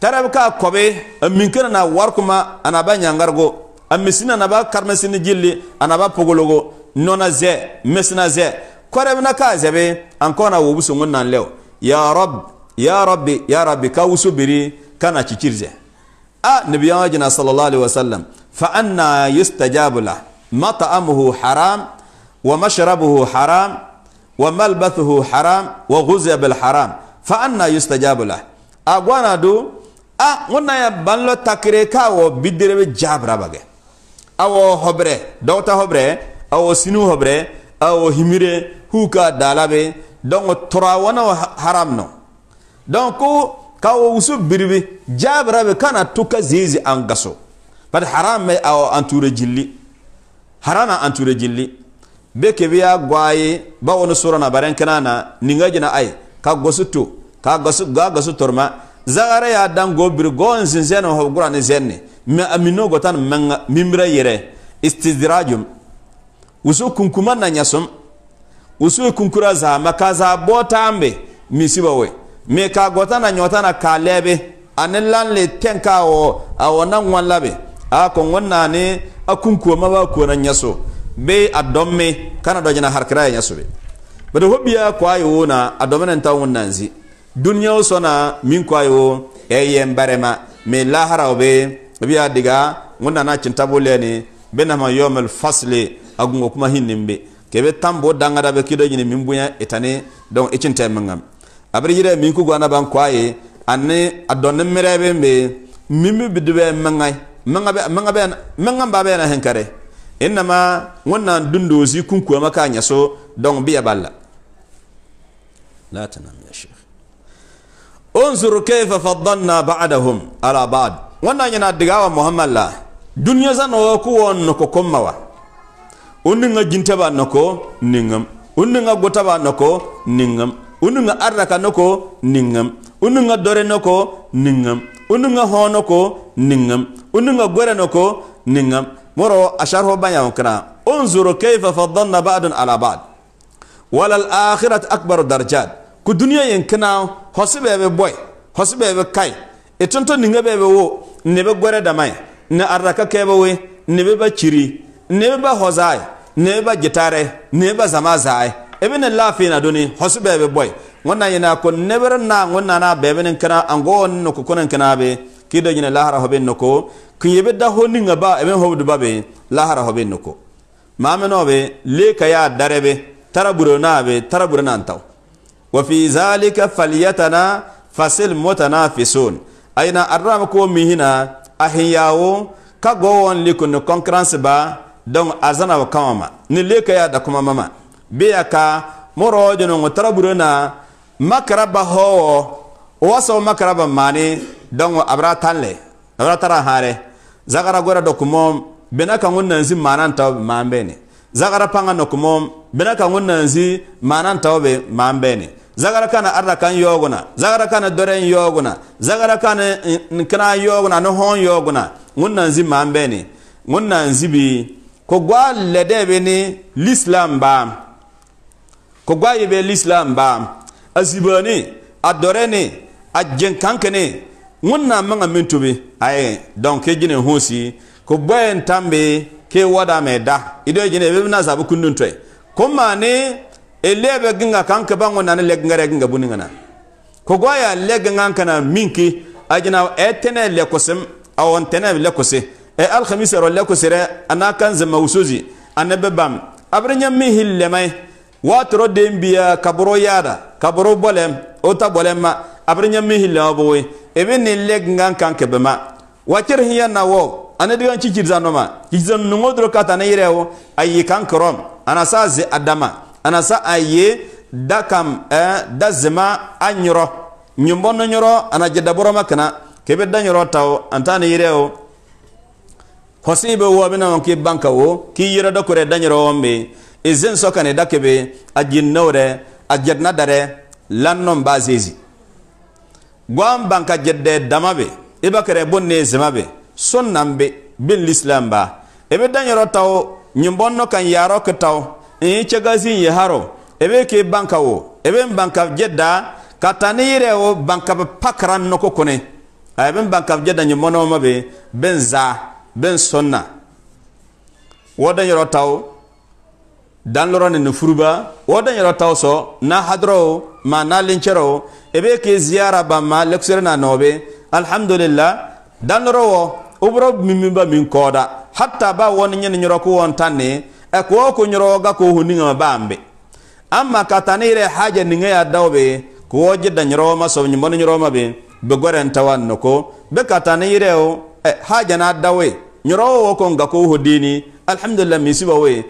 tareb ka kobe an minkana na war kuma ana ba nyangargo an misina na ba karmasini jilli ana ba pogologo nona ze mesina ze koreb ka zebe an kona wo busu ngunnan lew ya rab ya rabbi ya rabbi ka wusu kana cikirze a nabiyan wajina sallallahu alaihi wasallam fa anna yustajabu la haram wa mashrabuhu haram وملبثه حرام وغزي بالحرام فأنا يستجاب له أقوانا دو أقوانا يبانلو تكريكا وبدر بجابرا بغي أو هبري دوتا هبري أو سنو هبري أو هميري هوكا دالابي دونك تراوانا حرامنا دونك كاو وسو بربي جابرا بكانا توكا زيزي أنقصو بعد حرام أو أنتوري جلي حرام أنتوري جلي be kebiya gwaye ba wani sura na baren kana ninga jina ai ka gosu to ka gosu ga gosu torma zagara ya dan go bir go nsin sen ho gura ni senne me amino gotan manga mimra yere istidrajum usu kunkuma na nyasum usu kunkura za makaza botambe misibawe me ka gotan na nyota na kalebe anin le tenka wo a wannan wan labe ne a ba ko nan yaso be a domme kana do jana harkira ya sube bado hobiya kwa yo na a domene ta wonnanzi dunya sona min kwa yo e yem barema me lahara be biya diga ngona na cinta bolene bena ma yawmal fasli agungo kuma hinnimbe kebe tambo dangada be kido nyini min bunya etane don icinta mangam abri yire min ku gwana ban kwa ye anne a donne merebe be mimi bidbe mangai mangabe mangabe mangamba be na henkare innama wannan dundozi kunkuwa maka nya so don biya balla la tanam ya sheikh unzur kayfa faddalna ba'dahum ala ba'd wannan yana digawa muhammad la dunya zano ku won ko kommawa unninga jintaba nako ningam unninga gotaba nako ningam unninga arraka nako ningam unninga dore nako ningam unninga hono ko ningam unninga gore nako moro asharho banyawo kana unzuru kayfa faddalna ba'dan ala ba'd wala al-akhiratu akbaru darajat ko duniya yen kana hosibe be boy hosibe be kai e tonto ninga be be wo ne be gore da mai ne arraka kebe we ne be ba chiri ne be ba hozai ne be ba gitare ne be ba zama zai ibn lafi na doni hosibe be boy wannan yana ko nebere na wannan na bebe nin kana angon no ko konan kana be kido nyina lahara hobe noko kinyebe da ho ninga ba eben hobdu babe lahara hobe noko mame nobe le kaya darebe taraburo nabe taraburo nantaw wa fi zalika falyatana fasil mutanafisun aina arram ko mihina ahiyawo ka gowon likun concurrence ba don azana wa kama ni le kaya da kuma mama biya ka moro jono taraburo na makaraba ho waso makaraba mani donc abra tanle abra tara hare zagara gora dokumom bena kangun nanzi manan taw mambene zagara panga nokumom bena kangun nanzi manan tawbe mambene zagara kana arda kan yoguna zagara kana doren yoguna zagara kana nkana eh, yoguna no hon yoguna ngun nanzi mambene ngun nanzi bi ko gwa lede be ni l'islam ba ko gwa yebe l'islam ba azibani adorene ajenkankene wẽnnaam magã me tɩ be aye donc ke gene hũsi ko bɔɛ n tãm be ke wadaame da y do gene be na zabɩ kũndun tɔɛ ko maane eleebe gẽnga kãn ka bãng wẽnnaam ne lɛgẽnga rɛgẽnga bũ ningã na ko goa yaa lɛgẽngã n kana minki a gena ɛ e tẽne lɛkosem a n tẽne lɛkose ɛ e alhamisa rɔ lɛkoserɛ a na kan zema wusozi a ne be bãmb ab d yã mis lɛmɛ waatɩ rɔ den biya ka bʋ rɔ yaada ka bʋ rɔ bɔlɛm o ta bɔlɛm ma abri nya mihi la boy ebe ni leg ngan kan ke bema wakir hiya na wo ana diga ci jirza no ma jizan no modro kata na yirewo ayi kan krom ana sa zi adama ana sa ayi da kam eh da zima anyro nyumbo no nyoro ana jeda boro makana kebe da nyoro taw antana yirewo hosibe wo bina on ki banka wo ki yira do kore da nyoro ombe izin sokane da kebe ajin nore ajadna dare lannon bazezi gwan banka jedde damabe ibakare bonne zemabe sonnambe bin lislamba ebe danyoro tawo nyimbonno kan yaro ko taw in cegazin ye haro ebe ke banka wo ebe banka jedda katani yire wo banka pakran no ko kone ebe banka jedda nyimbono mabe ben za ben sonna wo danyoro taw dan lorone no furuba wo danyoro taw so na hadro ma nalen chero ebe ke ziyara ba ma leksere na nobe alhamdulillah dan rowo ubro mimimba min koda hatta ba woni nyen nyoro ko won tanne e ko ko nyoro ga ko huni ngam bambe amma katanire haja ninga ya dawbe ko jidda nyoro ma so nyimon nyoro ma be be goren tawanno ko be katanire o e haja na dawe nyoro wo ko ga ko hodini alhamdulillah misiba we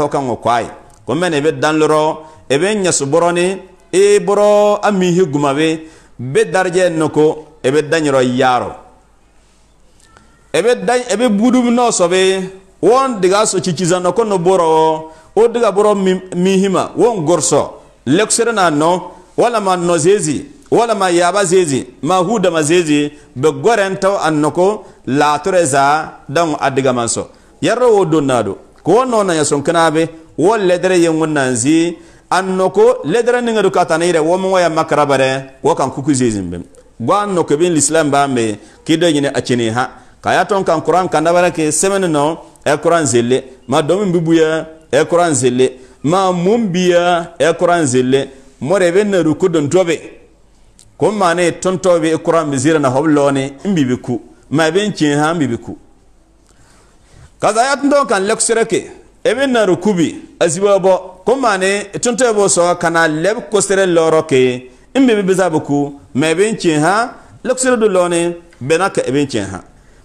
hokan ko kwai ko men ebe dan loro ebe nyasboroni i e boro a mihi gumabe be darje noko i e be dañoro yaaro i e be dañ i be budum no sobe won diga so cicisa noko no boro wo diga boro mihi ma won gorso lekusere na no walama no zezi walama yaaba zezi ma hudama zezi be goren taw an noko latore za donc a diga man so yarro wo donnaado ko wo nonaña son kanaabe wo ledere ye ŋun nan si an ledra ninga du katane ire wo moya makrabare wo kan kuku zizim be gwa an noko bin islam ba me kido nyine achini ha kaya ton kan qur'an kan dabara ke semene no e qur'an zelle ma domi bibuya e qur'an zelle ma mumbiya e qur'an zelle more ben e na ru kudon tobe ko mane ton tobe e qur'an bizira na hoblone imbibiku ma ben chin ha mbibiku kaza ya ton kan leksere ke ebe na rukubi azibo bo kumane tunte bo so kana leb kosere loro ke imbe be bezabu ku me ben cin ha loksere do lone benaka e ben cin ha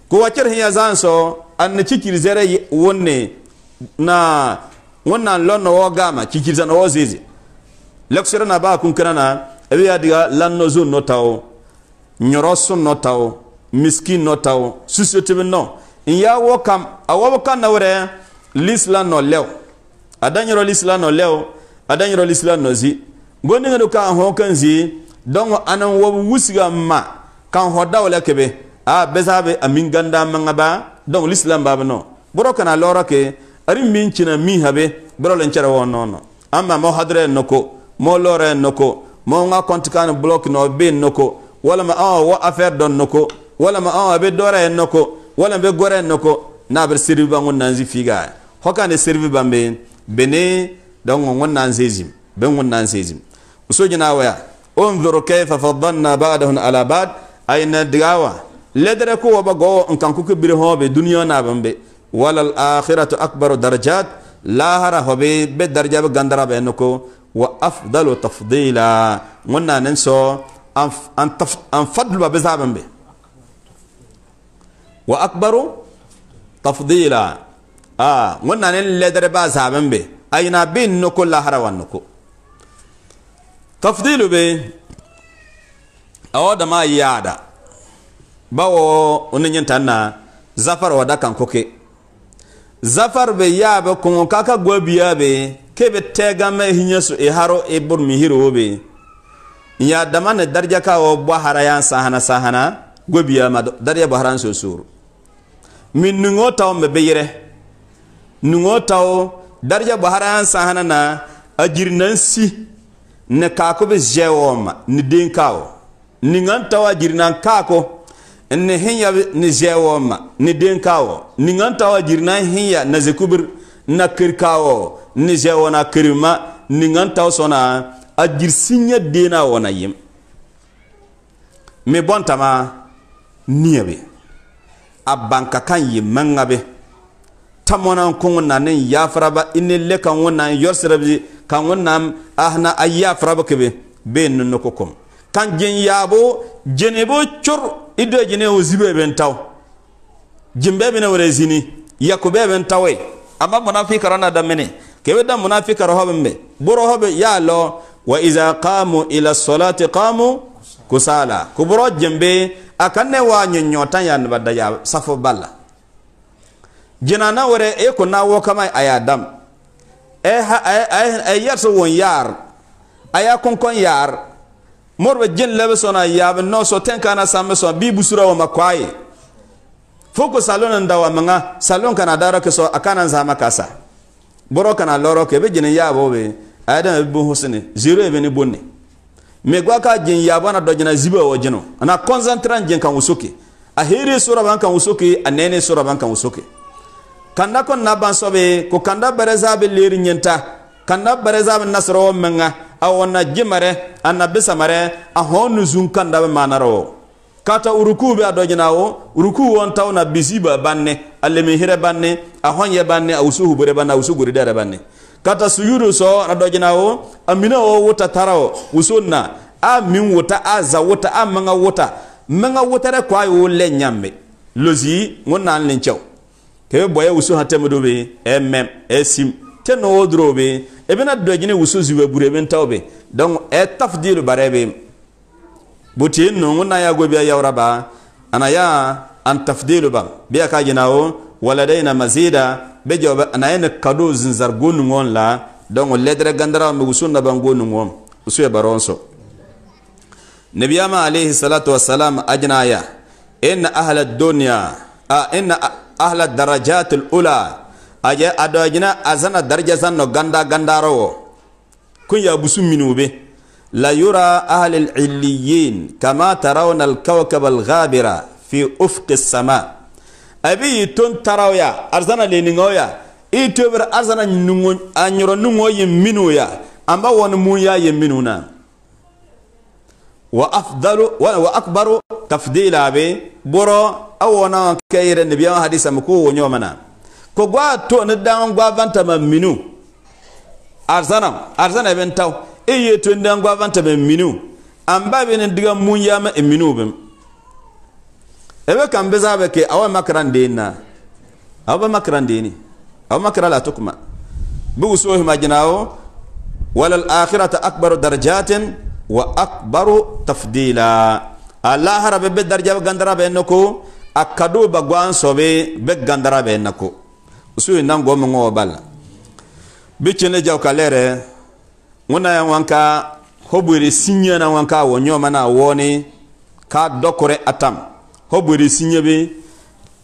ko wacer hiya zan so an cikir zere wonne na wannan lonno wo gama cikir zan wo zizi loksere na ba kun kana na ebe ya diga lanno zun no tawo nyoro sun no tawo miskin no tawo society no in ya wo kam awo kan na wore l'islam no lew a dañiro l'islam no lew a dañiro l'islam no zi gondiŋedu kan ho kan zi donc anan wo wusiga ma kan ho daw le kebe a besabe amin ganda manga ba donc l'islam baba no boro kana loro ke ari min cina mi habe boro len cera won nono amma mo hadre noko mo lore noko mo nga compte kan bloc no be noko wala ma awa wa affaire don noko wala ma awa be dore noko wala be gore noko na ber sirbi bangon nanzi figa hokande servi bambe bene donc wonnan sesime ben wonnan sesime usoji na waya انظروا كيف فضلنا بعضهم على بعض اين دغاوا لدرك وبغو ان كان كوك بير هو بدنيا نابمبي ولا الاخره اكبر درجات لا هر هو بدرجه بغندرا بينكو وافضل تفضيلا ونا ننسو ان ان فضل بزابمبي واكبر تفضيلا a ah, wannan ledar ba zaben be ayna bin nuku la harawan nuku tafdilu be awoda ma yada bawo unin yin tanna zafar wada kan kuke zafar be yabe kun kaka gobiya be kebe tega me hinya su e haro e bur mi hiro be ya dama ne darja ka wo bo harayan sahana sahana gobiya ma darja bo haran so min nungo taw me be yire nuŋo tao darja bɔhara an sãsena na a giri nan si ne kaako be zɛ wɔɔma ne den kaawo niŋan tao a giri nan kaako ne hinya ne zɛ wɔɔma ne den niŋan tao a nan hinya na zekubir na keri kaawo ne zɛ wɔna kerima niŋan tawo sɔna a giri sinya deena wɔna yim me bɔntama nia be a kan yim maŋa be tamona kungu nanin yafraba inille kan wannan yorsirabji kan wannan ahna ayyafraba kebe be nunno kokom kan jin yabo jenebo chur ido jine o zibe ben taw jimbe bina wore zini yakube ben tawe amma munafika rana da kebe da munafika rohobe mbe hobe ya lo wa iza qamu ila salati qamu kusala kuburo jembe akanne wa nyonyotan ya nbadda safo balla jinana wɛrɛ e, e, e, e ko na wɔ kama a y'a dam ɛ ha ɛ ɛ yɛrɛ wɔn yaar a y'a kɔnkɔn yaar mɔri bɛ jin lɛbi sɔn na yaabi nɔ sɔ tɛn kana san bɛ sɔn bii busura o ma kɔ a ye fo ko salon na da wa manga salon kana dara ke sɔ a kana zama kasa bɔrɔ kana lɔrɔ ke bɛ jinin yaabɔ bɛ a yɛ dɛmɛ bɛ bon hosini zero bɛ ni bon ne mɛ gba ka jin yaabɔ na dɔ jina zibe o jino ana kɔnzantran jin kan wusoke a heri sɔrɔ ban kan wusoke a nɛɛni sɔrɔ ban kan wusoke. kanda kon naban sobe ko kanda bereza be leri nyenta kanda bereza be nasro menga awona jimare annabi samare a honu zun kanda be manaro kata uruku be adojinawo uruku won taw na bisiba banne allemi hire banne a honye banne a usuhu bure banne a usuguri dere banne kata suyuru so adojinawo amina o wuta tarawo usunna a min wuta a za wuta a manga wuta manga wuta re kwa yo lenyambe nyambe lozi ngonnan linchaw kebe bɔyɛ wusu hatɛm do be ɛmɛm ɛsim tɛ na o duro be e bɛna dɔ wusu ziwɛ buru e ntaw be donc ɛtaf diilu barɛ be buti nungu na ya gobi yawra ba ana ya an tafdilu ba biya ka gyina o waladaina mazida be jawba ana ya ne kado zinzar gonu ngon la donc ledere gandara me wusu na ban gonu wusu e baron so nabiyama alayhi salatu wassalam ajnaya in ahla dunya a inna أهل الدرجات الأولى أجا أدوجنا أزنا درجة زنو غندا غندا رو كن يا أبو سمينو به لا يرى أهل العليين كما ترون الكوكب الغابرة في أفق السماء أبي تون تراويا أرزنا لينغويا إيتوبر أرزنا نيرو نونغو يمينويا أما ونمويا يمينونا wa akubaro tafi dei laabi boro awa na kai yadda ne biya hadisami ko wonyo mana ko kawai a ne dan kawai a ma minu arizanau arizanau e taw e yi yi ne dan kawai a ma minu an ba ye ne diga mun yamma a minu bi e be kan be zan a wa ya makaranta na a wa makaranta ni a wa makaranta tukuma. bugu siwa o yi ma zinawo walal akirata akubaro wa akbaru tafdila allah rabbe be darja be gandara be nako akadu ba gwanso be be gandara be nako usu nango mo ngo bala chene jaw kalere ngona ya wanka hobwere sinya na wanka wo nyoma na woni ka dokore atam hobwere sinya be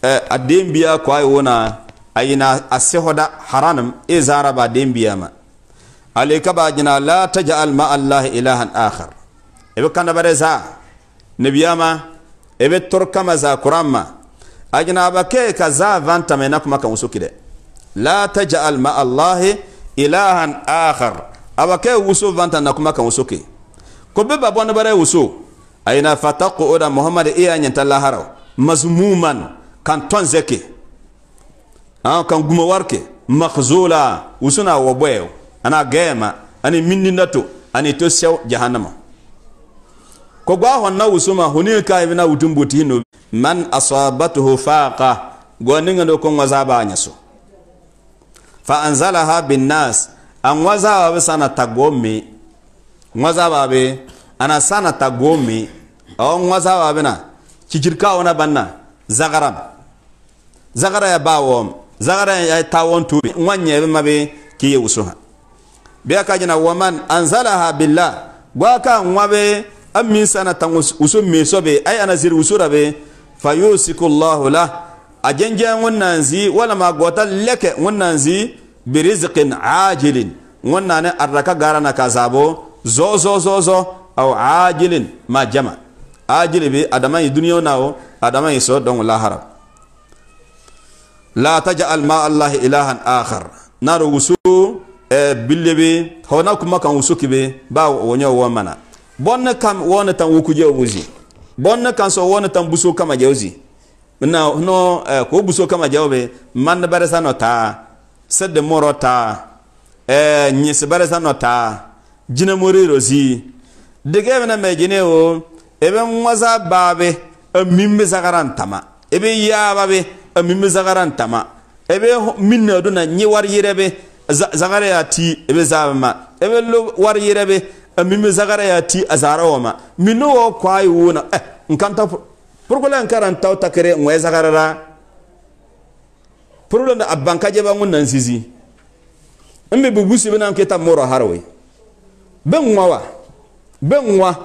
eh, adembia kwa yona ayina asehoda haranam izara ba dembia ma عليك باجنا لا تجعل مع الله إلها آخر إبه كان برزا نبياما إبه تركا مزا كراما أجنا بكي كزا فانتا منكما كمسوكي لا تجعل مع الله إلها آخر أبكي وسو فانتا نكما كمسوكي كبه بابوان بري وسو أين فتقو أودا محمد إيا ينتلا هرو مزموما كان تنزكي آه كان قمواركي مخزولا وسنا وبويو ana gɛɛma ani minnina to ani to sɛw jahannama ko gwa hon na wusuma huni ka ibn wutum butino man asabatuhu faqa goni ngado ko ngwaza ba fa anzalaha bin nas an ba sana tagomi ngwaza ba be ana sana tagomi o ngwaza ba bina kijirka ona banna zagaram zagara ya bawom zagara ya tawon tubi ngwanye be mabe ki yusuha bia ka jina waman anzalaha billah gwa ka nwabe amin sana tan usu me sobe ay anazir usura be fayusiku allah la ajenje wannan zi wala ma gota leke wannan zi bi rizqin ajilin wannan ne arraka garana ka zabo zo zo zo zo aw ajilin ma jama ajili bi adama yi duniyo nawo adama yi so don lahara la taj'al ma allah ilahan akhar naru usu bille be hawana kuma kan usuki be ba wonya wo mana bonne kam wona tan je wuzi bonne kan so wona tan buso kama je jawzi na no ko buso kama je wobe man bare sano ta sedde moro ta e nyis bare sano ta jina moriro zi dege na me jine o ebe mwaza babe amimbe e zagaran tama ebe ya babe amimbe e zagaran tama ebe minna duna nyi war yirebe zagara ya ti ebe zabama ebe lo war yere be mimi zagara ya ti azara wama minu wo kwai wuna eh nkanta pourquoi nkaran taw takere ngwe zagara ra pourquoi na abanka je ba ngunan mbe bubusi bena nketa moro harwe ben ngwa ben ngwa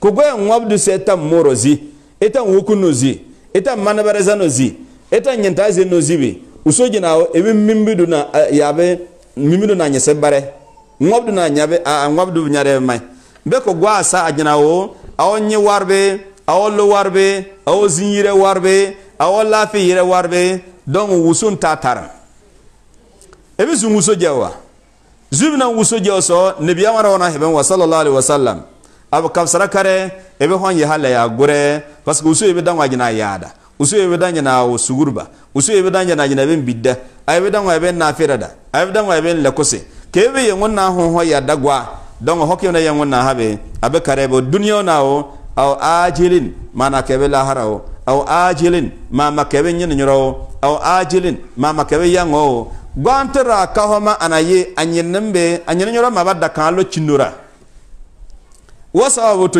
ko gwe seta moro zi eta wokunu zi eta manabareza no zi eta nyenta no zi usojina ebi mimbidu na eh, yabe mimidu na nyese bare ngobdu na nyabe a ngobdu nyare mai be ko gwa sa ajina wo awo nyi warbe awo lo warbe awo zinyire warbe awo lafi yire warbe don wusun tatar ebi sun wuso jewa zubi na wuso jewa so nabiya mara wana heben wa sallallahu alaihi wasallam abu kafsara kare ebe hon ya hala ya gure parce que wuso ebe dan wajina yada usu ebedan yana o sugurba usu ebedan yana ben bidda ayebedan wa ben nafirada ayebedan wa ben lakose kebe ye ngonna ho ho ya dagwa don hokke na ye ngonna habe abe karebo duniya na o ajilin mana kebe lahara o aw ajilin mama kebe nyin nyoro o ajilin mama kebe yango gwantara ka anaye anyin be nyoro mabadda kan lo chinora wasawabu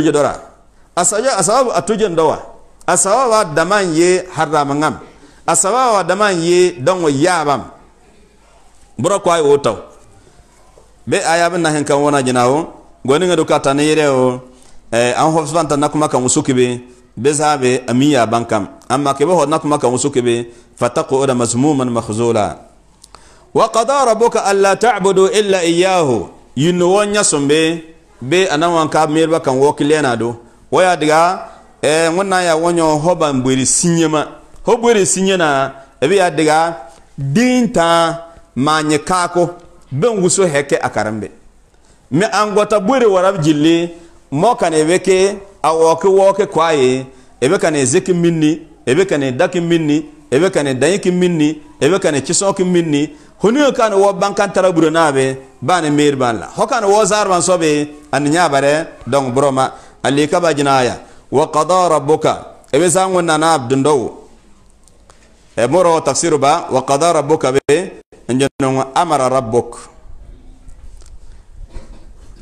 asaja asawabu atujendowa asawa wa dama ye harama ngam asawa wa dama ye dongo yabam bura ko ay wotaw be ayabin na hen kan wona jinawo goni ngado ka tan yere o eh an hof santa na kan usuki be zabe amiya bankam amma ke bo na kuma kan usuki be mazmuman makhzula wa qada rabbuka alla ta'budu illa iyyahu yinno wanya sumbe be anan wanka mirba kan wokilena do waya diga ee eh, nwanna ya wonye hoba mgbere sinye ma ho gbere sinye na ebe ya diga dinta ma nye kako ben guso heke akarambe me angota gbere warab jilli mo kan ebe ke awoke woke kwaye ebe na ezeki minni ebe na edaki minni ebe na dayiki minni ebe kan chisoki minni hunu kan wo bankan tara buro nabe bani mer ban la ho kan wo zar ban sobe an nyabare dong broma alika bajinaya wa qada rabbuka ebe nana abdundow e moro tafsiru ba wa qada be amara rabbuk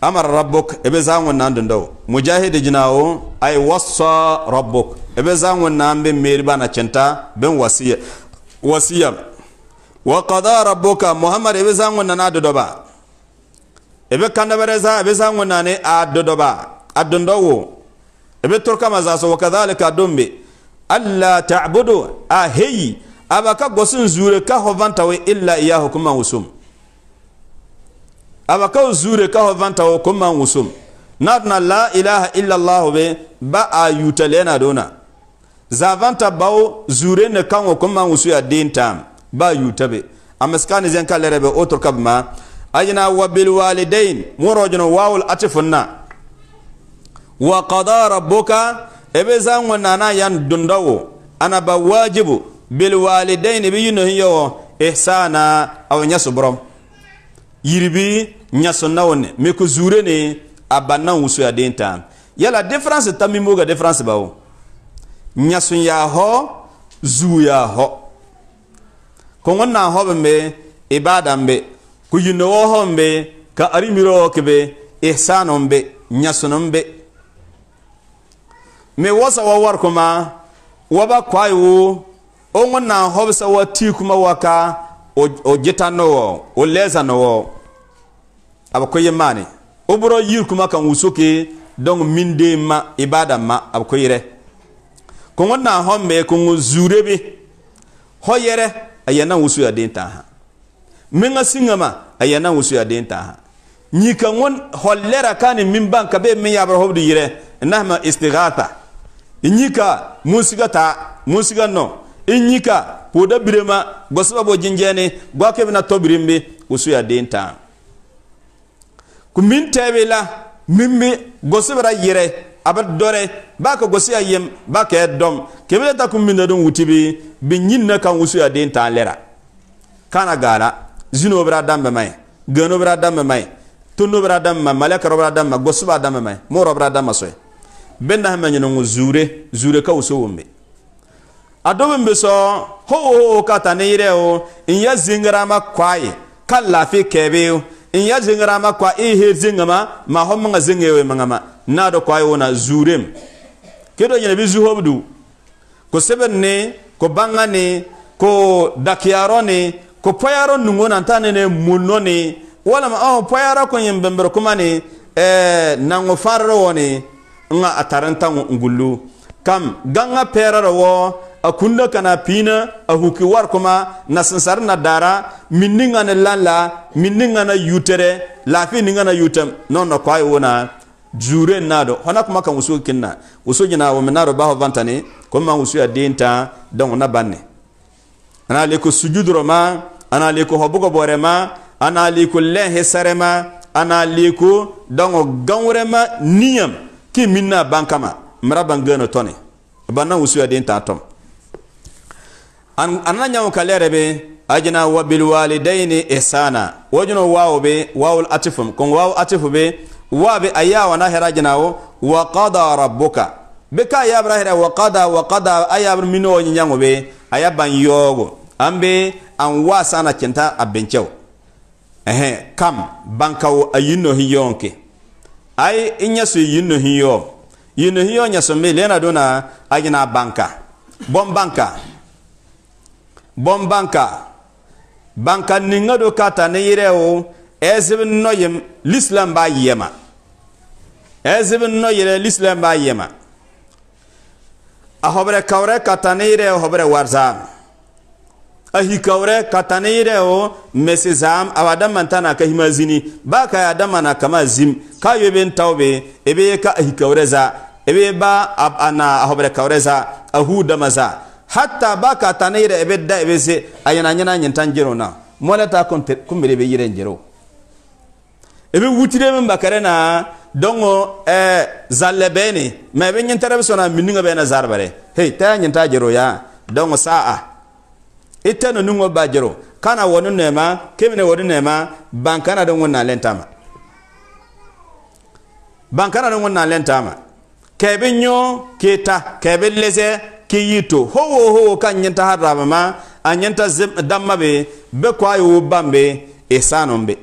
amara rabbuk ebe sango nan dundow mujahid jinawo ay wassa rabbuk ebe sango nan be meri bana centa ben wasiya wasiya wa qada muhammad ebe sango nana dodoba ebe kandabare za ebe a ebe torka mazaso wa dombe alla ta'budu a abaka gosin zure ka hovanta we illa iyahu kuma husum abaka zure ka hovanta we kuma husum natna la ilaha illa allah be ba a dona zavanta bawo zure ne kan wa kuma husu ya dintam ba yutabe amaskani zan kalere otor kabma ajna wa bil walidain murojno wawul atifunna wa qada rabbuka ebe zanwa nana yan dundawo ana ba wajibu bil walidain bi yuno hiyo ihsana aw nyasu brom yirbi nyasu nawne me ko zure ne abanna wusu ya denta yala difference tamimo ga difference bawo nyasu ya ho zu ya ho ko ngonna ho be ibada be ku yuno ho be ka arimiro ke be ihsanon be nyasu be me wasa wa war kuma waba kwayo o ngona hobsa wa ti kuma waka o jita no o leza no abakoye mani obro yir kuma kan wusuke don minde ma ibada ma abakoyere ko ngona homme ko zurebe hoyere ayana wusu ya den denta ha minga singama ayana wusu ya den denta ha nyika ngon hollera kani min banka be min yabra hobdi yire nahma istighatha inyika musiga ta musiga no inyika poda birema gosba bo jinjene gwake bina to birimbe usu denta kumin tebela mimmi gosbra yere abar dore baka gosi ayem baka dom kebele ta kumin don wutibi binyin na kan usu denta lera kana gala zino bra dambe mai gano bra dambe mai tunno bra dambe malaka bra dambe gosba dambe mai moro bra dambe soye be hama nyina ŋo zure zure ka woso wombe adobin be so hohoho ka ta ni yireo n ya zingirama kwaye ka lafi o n zingara ma kwa i he zingama ma ho maŋa ziŋewe maŋama na do kwaye wona zurem kedo nyene bi zuhobdu ko sebir ni ko banga ni ko dakiyaro ni ko poyaro nuŋo nanta nene munno ni walama oh, poyaro ko yin bembir kuma ni eh, naŋo farro wo nga a taranta kam ganga perara wo a kana pina ahuki huki war kuma na na dara minni na lala minni na yutere lafi ni nga na yutem non kwai wona jure nado hona kuma kan usu kinna usu jina wo minaro baho vantani kuma usu ya dinta don na banne ana le ko ma ana le hobugo bore ma ana le lehe sarema ana le ko gawrema niyam ki minna bankama mra bangano tone banna usuya den ta an ananya kalere be ajna wa walidaini ihsana wajno wawo be wawul atifum kon wawu atifu be wa be ayawa na wo wa qada rabbuka be ya brahira wa qada wa qada ayabr mino nyango be ayaban yogo ambe an wasana kenta abenchew ehe kam bankawo ayino hiyonke ai inya su yinno hiyo yinno hiyo nya so mele na dona banka bom banka bom banka banka ninga do kata ne yirewo ezib no yim l'islam ba yema ezib no yire l'islam ba yema ahobre kawre kata ne yire ahobre warza a hikaurɛ ka o mesizam awada mantana ka himazini ba ka ya na kama zim ka yo ben ebe ka a hikaurɛ za ebe ba a na a hɔbrɛ za a hu hatta ba ka tanire ebe da ebe se ayana nyana nyina nyintan jero na mɔlɛ ta kumbere be yire jero ebe be wutire min bakare na dongo e eh, zalebeni mebe be sona mininga be na zarbare hey ta nyinta jero ya dongo sa'a ite no nungo bajiro kana wonu nema kemine wonu nema bankana don wonna lentama bankana don wonna lentama kebe nyo keta kebe lese kiyito howo howo kan nyenta harama ma anyenta damma be be kwayo bambe isanombe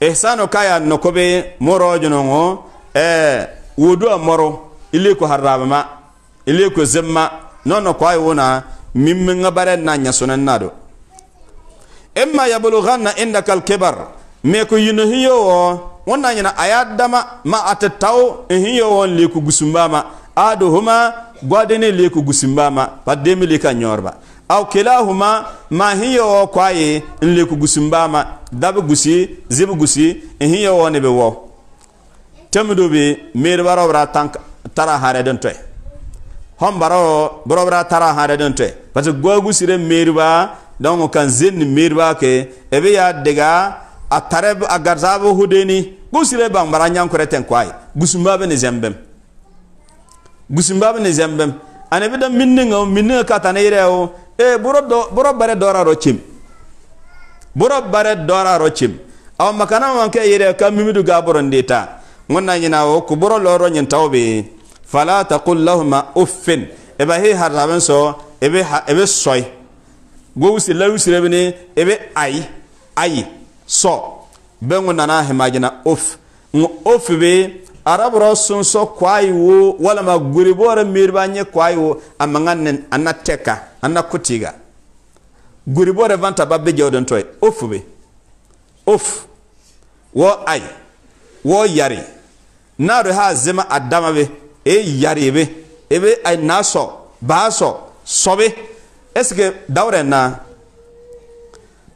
ihsano kaya nokobe moro jonongo eh wudu moro ile harama ile ko zemma nono kwayo na min min ka n'a ɲasɔnna na do e ma yabologana inda kalkebar me ko yino hiyo wo wonna nyina aya dama ma atatao eh, hiyo won le ku gusumbama ado huma gwadene liku gusumbama pademi le ka nyorba aw kilahuma ma hiyo wo kwaye ye le ku gusumbama dab gusi zib gusi eh, hiyo wo ne be wo tamdo be mer warobra tara hare den toy hon baro borobra tara ha re donte parce que gogu sire merba donc kan zen merba ke ebe ya dega atareb agarzabu hudeni gusire bang bara nyam kore ten kwai gusumba be ne zembem gusumba be ne zembem ane be da minne nga minne ka tane ire o e eh, boro do boro bare dora ro chim boro bare dora ro chim aw makana wanke ire ka mimidu ga boron deta nyina o ku boro loro nyen tawbe fala taqul lahuma uffin e ba he haraben so e be e be soy go wusi la wusi rebene e be ay so bengu nana himajina uff ng uff be arab ro so kwai wo wala ma guri bora mirba kwai wo amanga anateka anakutiga guri bora vanta babbe jodon toy uff be uff wo ay wo yari na ha zema adama be e yari ebe ebe ay naa sɔ baa sɔ sɔbe est-ce que dawurɛ na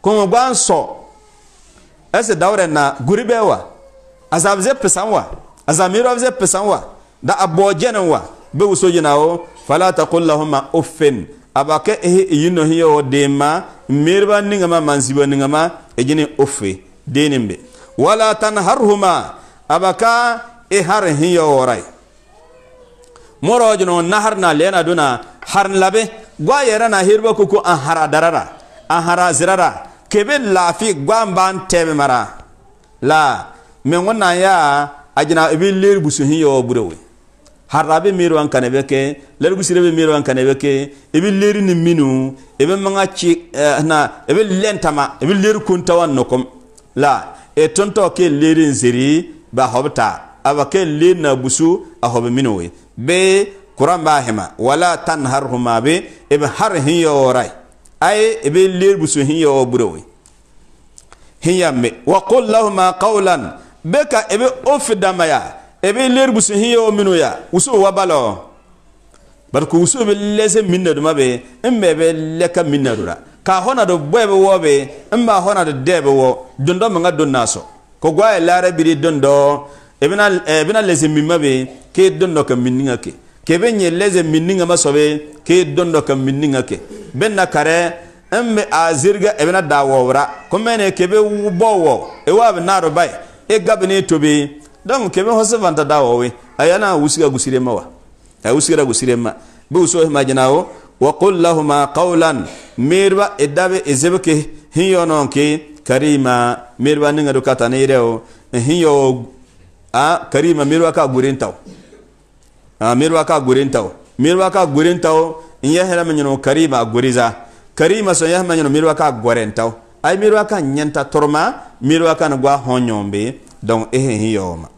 kɔngɔ gbaa sɔ est-ce que dawurɛ na guri bɛ wa azaabi zɛ pisan wa azaamiirɔ zɛ pisan wa da a bɔɔ jɛni wa bɛ wuso jina o fala ta ko lahuma o fen a b'a kɛ ehe eyi nɔ hiɛ o den ma miiriba niŋama mansiba niŋama e o fe den nin bɛ wala tan harihuma a b'a ka e hari hiɛ o wɔra ye. morojuno naharna lena duna harn labe gwa yerana hirba kuku an hara darara an hara zirara kebe lafi gwan ban tebe mara la men wannan ya ajina ibi lir busuhin yo burewe harabe miro an kanebe ke lir busirebe miro an kanebe ibi lir ni minu ibi manga ci eh, na ibi lentama ibi lir kuntawan nokom la e tonto ke lirin ziri ba hobta aba ke lir na busu a hobe minuwe be kuran b'a hima wala tan har huma be e be har hin ya orai ay e be ler busu hin ya oburewe hin ya me wa qul lahuma qawlan be ka e be ofidama ya e be ler busu hin minu ya usu wa balo barku usu be lese minna duma be in be be leka minna dura ka hona do bwebe wo be in ba hona do debe wo dondo manga don naso ko gwa e lare biri dondo ebina bena e bena be ke dondo ka minninga ke ke benye lese leze minninga masobe ke dondo ka minninga ke benna kare emme azirga ebina e bena dawora kuma ne ke be bowo e be naro bai e gabne to be donc ke be hosse vanta dawowe ayana usiga gusire mawa ay usiga gusire ma be uso ma jinawo wa qul lahumma qawlan mirba edabe ezebke hiyo nonke karima mirba ninga dukata katane ireo hiyo a karima mirwa ka gurentaw a mirwa ka gurentaw mirwa ka gurentaw in ya hela manyano karima guriza karima so ya manyano mirwa ka gorentaw ay mirwa ka nyanta torma mirwa ka ngwa honyombe donc ehe hiyoma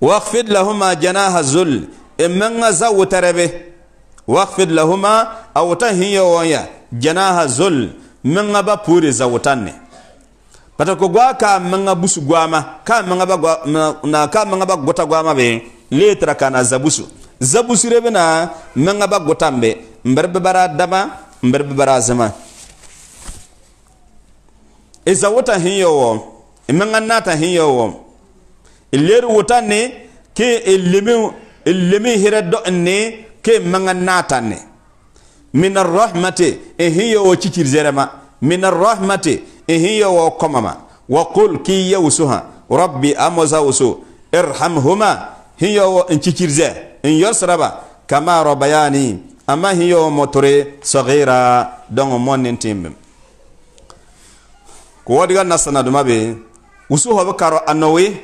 واخفض لهما جناح الذل إمنا زو تربه واخفض لهما أو تهي ويا جناح الذل من أبا بوري bata ko gwa ka manga busu gwama ka manga ba na ka manga ba gota gwama be letra kana zabusu zabusu rebe manga ba gotambe mberbe bara dama mberbe bara zama iza e wota hinyo wo e manga nata hinyo wo iler e wota ne ke elimi elimi hira ne ke manga nata ne min rahmati e hinyo wo chichir zerema rahmati ihin yo wo komama wa qul ki ya wusu yawsuha rabbi amoza wusu irhamhuma hin yo wo incikirze in yosraba kama robayani amma hin yo motore saghira don monnin timbim ko wadiga nasana duma be wusu hobe karo anowi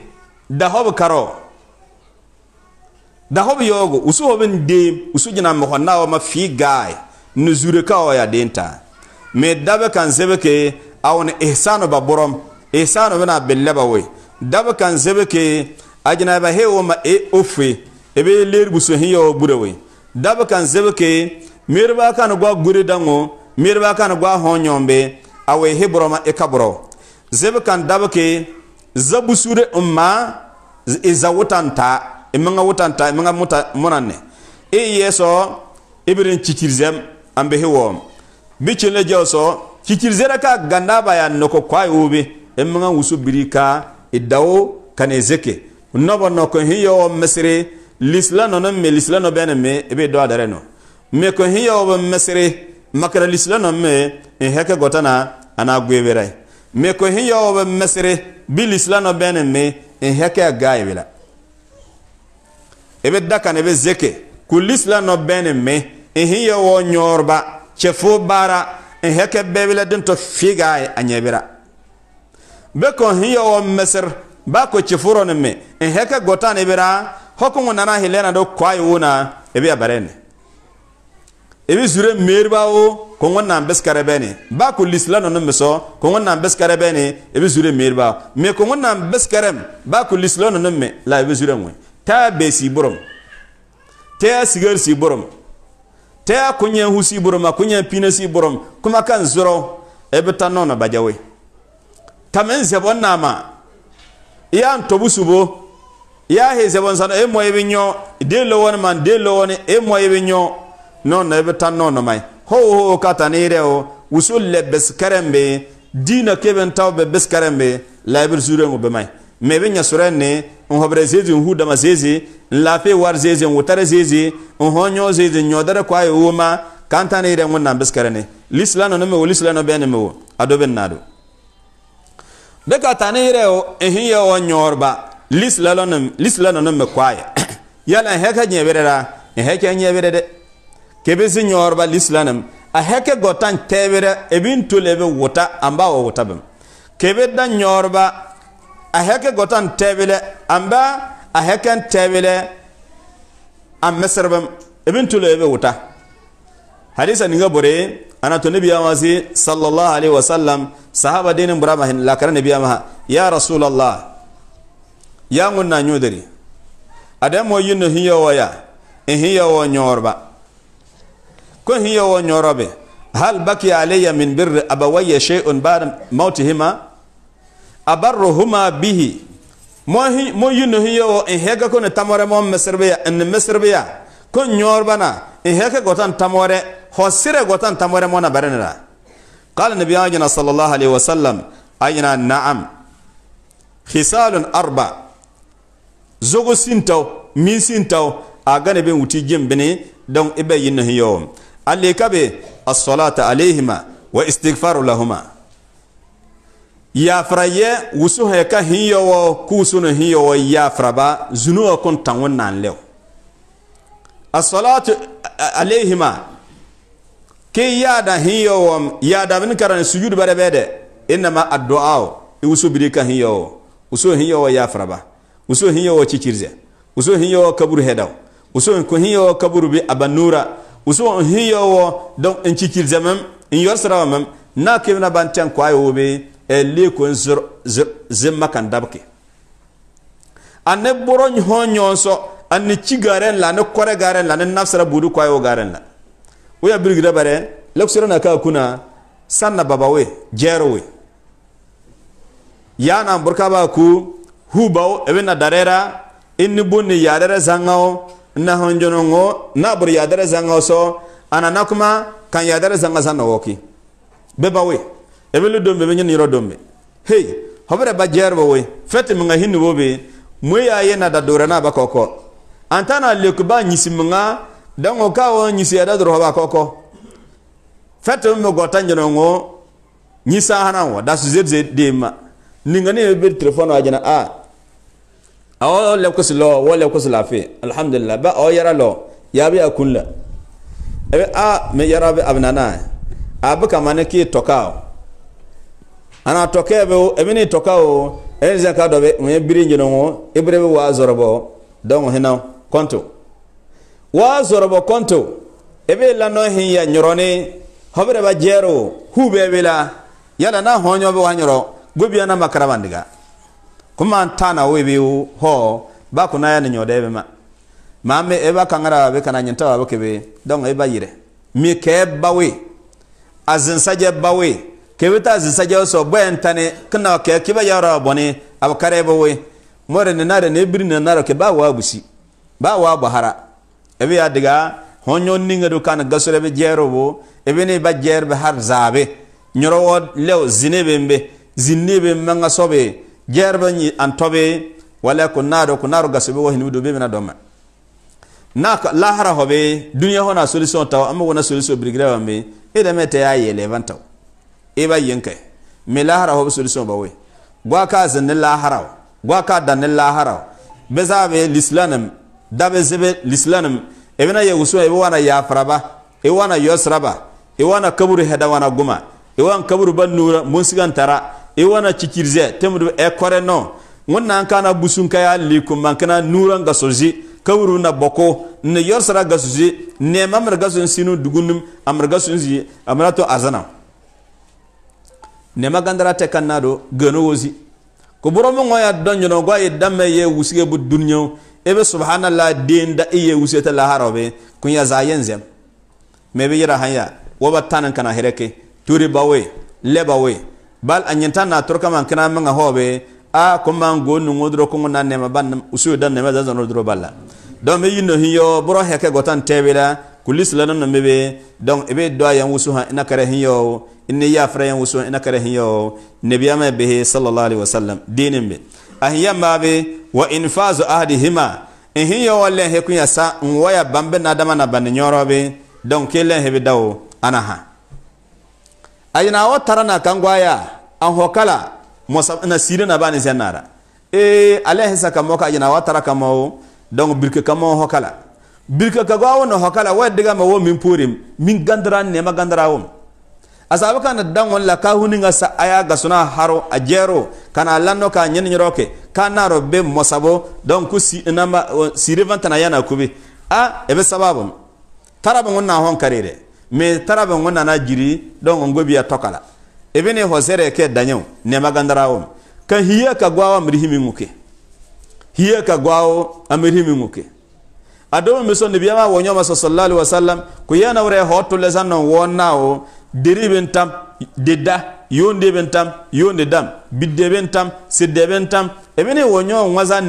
da hobe karo da hobe yogo wusu hobe nde wusu jina mo honna ma fi guy nuzure ka o ya denta me dabe kan sebe ke awon ihsanu ba borom ihsanu bena billaba we dab kan zebe ke ajnaba he wo ma e ofe ebe ler buso hin yo bure we dab kan zebe ke mirba kan gwa gure dango mirba kan gwa honyombe awe he boroma e kabro zebe kan dab ke zabu sure umma iza wutanta imanga wutanta imanga muta monanne e yeso ibirin chichirzem ambe he wo bicin le jawso kikilizera ka gandaba ya noko kwa yobe emma wusu birika idawo kane zeke nobo noko hiyo misri lisla no me lislano bene me ebe do adare no me ko hiyo misri makara lislano me in heke gotana ana gwebere me ko hiyo misri bi lislano bene me in heke bila. ebe dakane be zeke kulisla no bene me in hiyo wa nyorba chefo bara E heke hɛkɛ bɛɛbi la din to fiigaai e a nyɛbira be ko hin yɛ mesir ba ko cifuro ni me n e hɛkɛ gotan ibira hɔku ŋu nana hilena do kɔai wuna ibi a barɛni ibi zure meeriba wo ko ŋu nan bisikare bɛni ba ko lisila nunu misɔ ko ŋu nan bisikare bɛni ibi zure meeriba me ko ŋu nan bisikarem ba ko lisila nunu me la ebi zure ŋu ta besi borom ta sigar si borom tɩ a husi buruma hus y boroma kõ yẽ pĩnas y borom kõmakã n zorg b t'a noona badya subo yaa he zebon sana e y ebe nyo de lo la man de lo wani e moy ebe nyo noona b nona mai ho ho ka t'a reo usul le beskarembe dina bes-karembe diinã keb n tao bɛ la b zurẽngo bɩ mai mebe b yã ne n hobra zezi n hudama zezi n laafee war zezi n wutara zezi n hõ yõ zezi n yõdara koaye woma kan tãn yɩrɛ wẽnnaam biskarane lisla no nme wo lisla no bɛɛ wo a do bɩ naado bɩ ka tãn yɩrɛ n sẽn yɛ wa yõorba lisla no nme koaye [clears throat] yɛl n hɛka yẽbɩrɛ ra n hɛkɛ yẽbɩrɛ dɛ kebɩ sẽn yõorba lisla a hɛkɛ gɔtã n tɛɛbɩrɛ b e n tol b n wuta n ba wa wuta bɩm kebɩ da yõorba aheke gotan tebile amba aheken tebile am mesrbam ibn tulebe wuta hadisa ninga bore ana to nabiya wazi sallallahu alaihi wasallam sahaba dinin burama hin la kar nabiya ma ya rasulullah ya ngunna nyudiri adam wo yinno hiyo waya in hiyo wo nyorba ko hiyo wo nyorobe hal baki alayya min birri abawayya shay'un ba'da mautihima abarruhuma bihi mo yino hiyo wo in hege ko ne tamore mo mesirbeya in mesirbeya ko nyorbana in hege gotan tamore hosire gotan tamore mo na barenera qala nabi ajina sallallahu alaihi wasallam ajina na'am khisalun arba zogo sintaw min sintaw agane be wuti jembene donc ibe yino hiyo alle kabe as-salata alayhima wa istighfaru lahuma yafra yɛ wusu hɛ ka hin yɔwɔ kuusu no hin yɔwɔ yafraba zunu wa kun tan wo nan lɛw salatu alayhima ke ya yada hin ya yada min karan sujud bare bɛ dɛ inama addu'a wusu biri ka hin yɔwɔ wusu hin yɔwɔ yafraba wusu hin yɔwɔ cicirze wusu hin yɔwɔ kaburu hɛdaw wusu hin yɔwɔ kabur bi abanura wusu hin yɔwɔ donc in cicirze mem in yɔr mem na kebna bantan kwayo be leekon zimma kan dabke ne boro ho nyonso ani ci garen la ni kore garen la ni nafsara budu kwayo garen la uya birgida bare laksira na ka kuna sanna babawe jerowe yana burka ba ku hubaw ebena darera inni bunni yadere zangawo na honjonongo na bur yadere zangawo so anana kuma kan yadere zanga zanna woki we. ebele dombe be nyen yoro dombe hey hobere ba jerbo we fete mga hinu bobe mwe ya ye na dadore na ba koko antana lekuba nyisi mga dango kawo nyisi ya dadoro ba koko fete mbe gota njeno ngo nyisa hana wo dasu zedze dema ninga ne be telefono ajana ah, a awo le kuslo wo le kusla fi alhamdulillah ba o yara lo ya bi akunla ebe a ah, me yara be abnana abu kamane ki tokao ana to kebe emini to kawo enza ka dobe be me birinji no ibre ibrebe wa bo don hina konto wa bo konto ebe la no hin ya nyoroni hobre ba jero hu be bila yana na honyo be wa nyoro gobiya na makarabandiga kuma tana we be ho ba kuna ya nyode be ma mame eba kangara be kana nyinta ba ke be don eba yire mi ke bawe azinsaje saje bawe kebita zisa jawso bwen tani kna ke kiba yara boni ab bowe more ne nare ne biri ne nare ke ba wa busi ba wa bahara ebe ya honyo ninga do kan gasore be jero bo ebe ne ba jer be har zabe nyoro wo lew zinebe mbe zinebe manga sobe jer ba ni antobe wala ko naro ko naro gasobe wo hinu do be na doma na lahara hobe dunya hona solution taw amma wona solution brigira wambe ida mete ya yele vantaw e ba yenke me lahara ho solution ba we gwa ka zan lahara gwa ka dan lahara be za be lislanam da be zebe lislanam e na ye usu e, e wana ya faraba e wana yosraba e wana kaburu heda wana guma e wana kaburu ban nura musigan tara e wana chikirze temdu e kore no wannan kana busun kaya likum kana nuran soji kawuru na boko ne yorsara soji ne mamar gasun sinu dugunum amar gasun zi amrato azana nema gandara te kanna do wosi ko boromo ngoya donjono go ye damme ye wusige bu dunya ebe subhanallah den da iye wusete la harobe kun ya mebe yira hanya wo batanan kana hereke turi bawe le bal anyanta na turka man kana manga hobe a ko man nu ngodro ko ngona nema ban usu dan nema da zan dro balla donc me yino hiyo boro heke gotan tebela kulis lanan mebe donc ebe do ayan wusu ha ina kare hiyo inni ya fara yin wuso ina kare hiyo biya mai bihi sallallahu alaihi wasallam dinin be ahiya ma be wa infazu hima in hiyo wallan he kunya sa in waya bambe na dama na bani nyoro be don kelen he be dawo yi ayina wa tarana gwaya an hokala musa na sire na bani nara e alaihi saka moka ayina wa taraka mawo don birke kamo hokala birke gwa no hokala wa diga ma wo min purim min gandran ne ma gandarawum asabe kana dangon la ka nga sa aya gasuna haro ajero kana lanno ka nyen nyoroke kana robe mosabo donc si namba si na yana kubi a ebe sababu tarabon ngonna hon karire me tarabon ngonna na jiri donc ngobi ya tokala ebe ne hosere ke danyo ne magandarawum kan hiya ka gwawa mrihimi muke hiya ka gwawo amrihimi muke adomo meso ne biama wonyo masallallahu alaihi wasallam ku yana wure hotu lezanno wonnao deri be n tam deda yonde be n tam yonde dam bidde be tam sidde be tam e bene wo ɲɔgɔn ŋwasa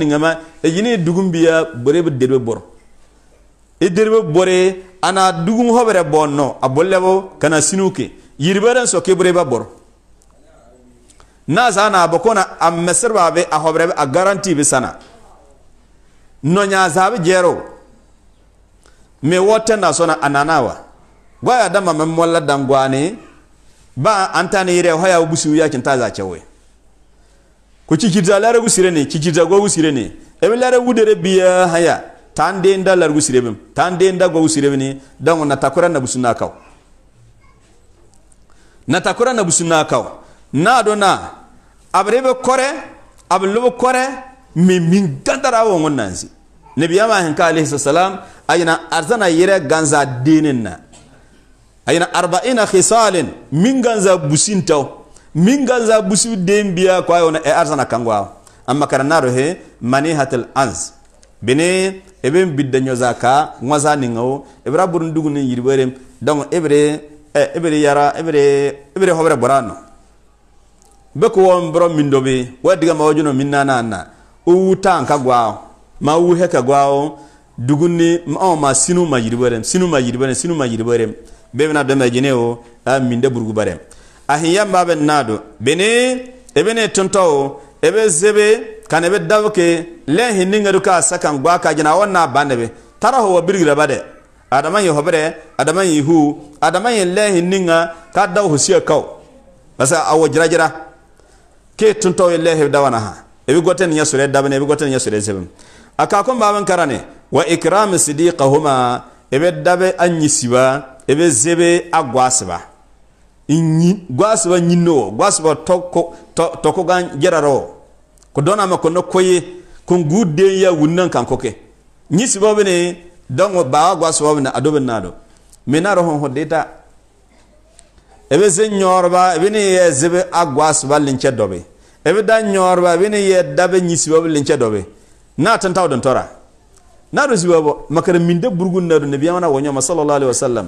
e yini dugun biya bore be deri be boro i e bore ana dugun hobere bɔn a bollebo kana sinu ke yiriberen sɔ ba boro na saa na a bɔ be a hobere a garanti be sana nɔnyaa saa be jɛro me wɔ tɛnda sɔna gwaya dama men molla dangwani ba antani yire hoya busu ya kinta za cewe ku ci kirza lare busire ne ci kirza go busire ne e lare wudere biya haya tan de nda lare busire bim tan de nda gwa busire ne dan na takura na busuna kaw na takura na busuna kaw na dona abrebe kore ablubu kore min min gandara won wannan si nabiyama hinka alayhi salam ayina arzana yire ganza dinin na aina arba'ina khisalin minganza busintaw minganza busi dembiya ko ayona e arzana kangwa amma karanaro he manihatul anz bene ebe bidda nyoza ka ngwaza ningo ebra burun dugune yirberem donc ebre e, ebre yara ebre ebre hobre borano be ko won bro mindobe wadiga mawajuno minna na o tan ka gwao ma wu heka gwao dugune ma o ma sinu ma yirberem sinu ma yirberem sinu ma yirberem be bena dama jine o a minde de burgu bare ahiya ma ben nado bene ebene tonto ebe zebe kana be davke le hininga duka sakan gwa ka jina wonna banebe tara ho gira bade adama ye hobre adama ye hu adama ye le hininga ka daw husiya kaw basa awo jira jira ke tonto ye le he dawana ha ebi goten nya sure dabane ebi goten nya sure zebe aka kon baban karane wa ikram sidiqahuma ebe dabe anyisiba e be zebe a gwasba nyi gwasba nyino gwasba toko toko gan jeraro ko dona ma ko nokoye ko gudde ya wunnan kan koke nyi sibo bene dongo ba gwasba bene adobe nado menaro hon hodeta e be nyorba e bene ye zebe a linche dobe e da nyorba e bene ye dabe nyi sibo linche dobe na tantaw don tora na do sibo makara minde burgun nado nabiyama na wonyo sallallahu alaihi wasallam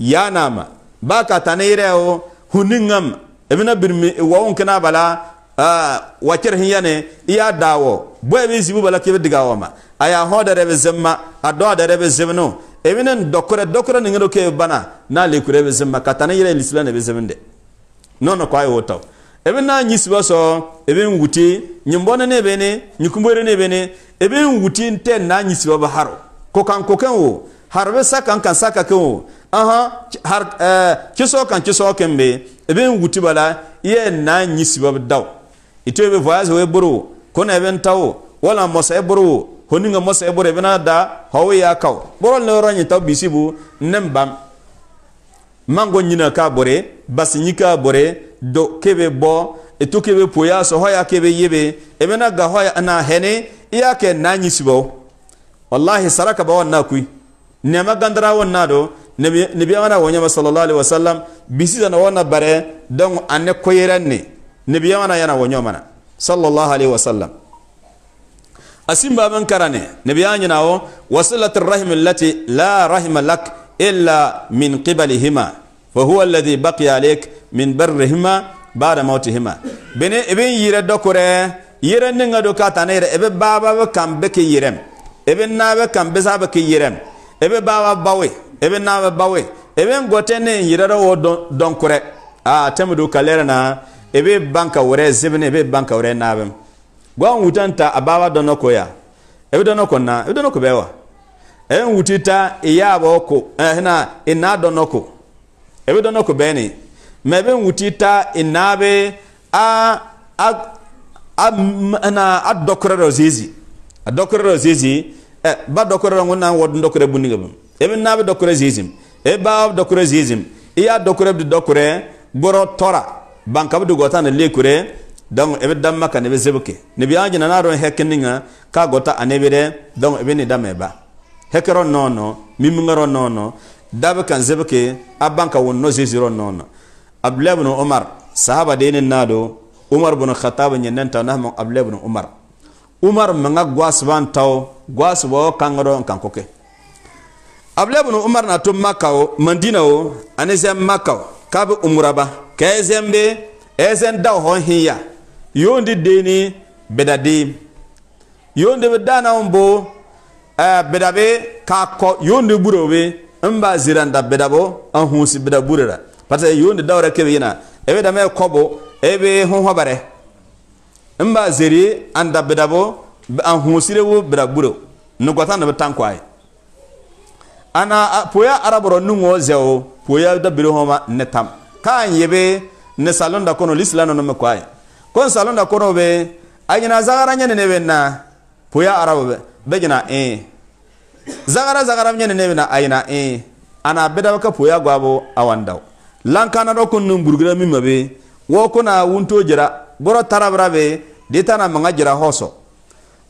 yanama baka tanayreo huningam ibna birmi wawon kina bala wacer hinyane iya dawo boy be zibu bala kebe diga aya hoda rebe zemma ado da rebe zemno ibna dokore dokore ningero ke bana na le kurebe zemma katana yire lisla ne be zemnde nono kwa yoto ibna nyisiba so ibn wuti nyimbona ne bene nyikumbere ne bene ibn wuti nten na nyisiba baharo kokan kokan wo harbe sakan kan saka kan aha har eh, kiso kan kiso kan be ibin wuti bala ye na nyisi bab daw ito be voyage we buru kona ben tawo wala mosa e buru honi nga mosa e buru bina da hawo ya kaw boro le ro nyita bisibu nembam mango nyina ka bore basi nyika bore do kebe bo etu kebe poya so hoya kebe yebe ebena ga hoya na hene iya ke na nyisi bo wallahi saraka ba wannan kui nema gandara wannan do nabi amana wanyama sallallahu alaihi wasallam bisisa na wana bare don anne koyeranne nabi amana yana wanyama sallallahu alaihi wasallam asim baban karane nabi anyina wo wasilat arrahim allati la rahima lak illa min qibalihima fa huwa alladhi baqiya alayk min barrihima ba'da mawtihima bene ibn yire dokore yire ninga dokata ne ebe baba kan beke yirem ebe nabe kan besabe ke yirem ebe baba bawe ebe be bawe ebe we ne n yirara wo dɔn kurɛ a tɛmɛdu ka lɛrɛ na ebe be ban ka wɛrɛ zebene i be ban wɛrɛ naabem gwa n wuta n ta a ya ebe be na ebe be dɔnɔ ko bɛɛ wa i be n wuti ta i yaabɔ ko hina i naa dɔnɔ ko i mɛ i be n wuti a a a na a dɔkurɛ dɔ zizi a dɔkurɛ dɔ zizi eh, ba dɔkurɛ dɔ ŋo na wɔ dɔkurɛ bunigabem ebe nabe dokure zizim e baa bi zizim iya dokure bi dokure boro tora banka bi gota na lekure donc ebe bi damma ka ne bi zebi ne bi anje n'a naro hekeninga k'a gota anebere ne ebe dɛ donc ne damɛ ba hɛkɛrɔ nɔɔnɔ mimiŋɛrɔ nono dabe kan zebuke kɛ a banka wɔnɔ zizirɔ nɔɔnɔ abdulayi bin umar sahaba de ne nado do umar bin khatab nyɛnɛn ta n'a ma abdulayi bin umar umar manga gwasban taw gwasibɔ kaŋa kankoke abdullahi bin umar na to makka o mandina o ani zɛm makka o e, k'a bɛ umuraba k'ɛ zɛm bɛ ɛ zɛm da hɔn hinya yon di deeni bɛda deem yon di bɛ daana n bo ɛɛ bɛda bɛ k'a kɔ yon di buri o bɛ n b'a zira da bɛda an hunsi bɛda buri la parce que yon di da wɛrɛ kɛmɛ yina ɛ bɛ dama kɔ bɔ ɛ bɛ hɔnhɔbarɛ n b'a ziri an da bɛda bɔ an hunsire wo bɛda buri nugɔta na bɛ tan kɔ a ye. ana poya araboro nungo zeo poya da biro netam kan yebe ne salon da kono lislano no mekwai kon salon da kono be ajina zagara nyene nebe na poya arabo be bejina eh zagara zagara nyene nebe na ajina eh ana beda ka poya gwabo awandao lankana do kun num burgira mi mabe wo kuna wunto jira boro tarabra be de manga jira hoso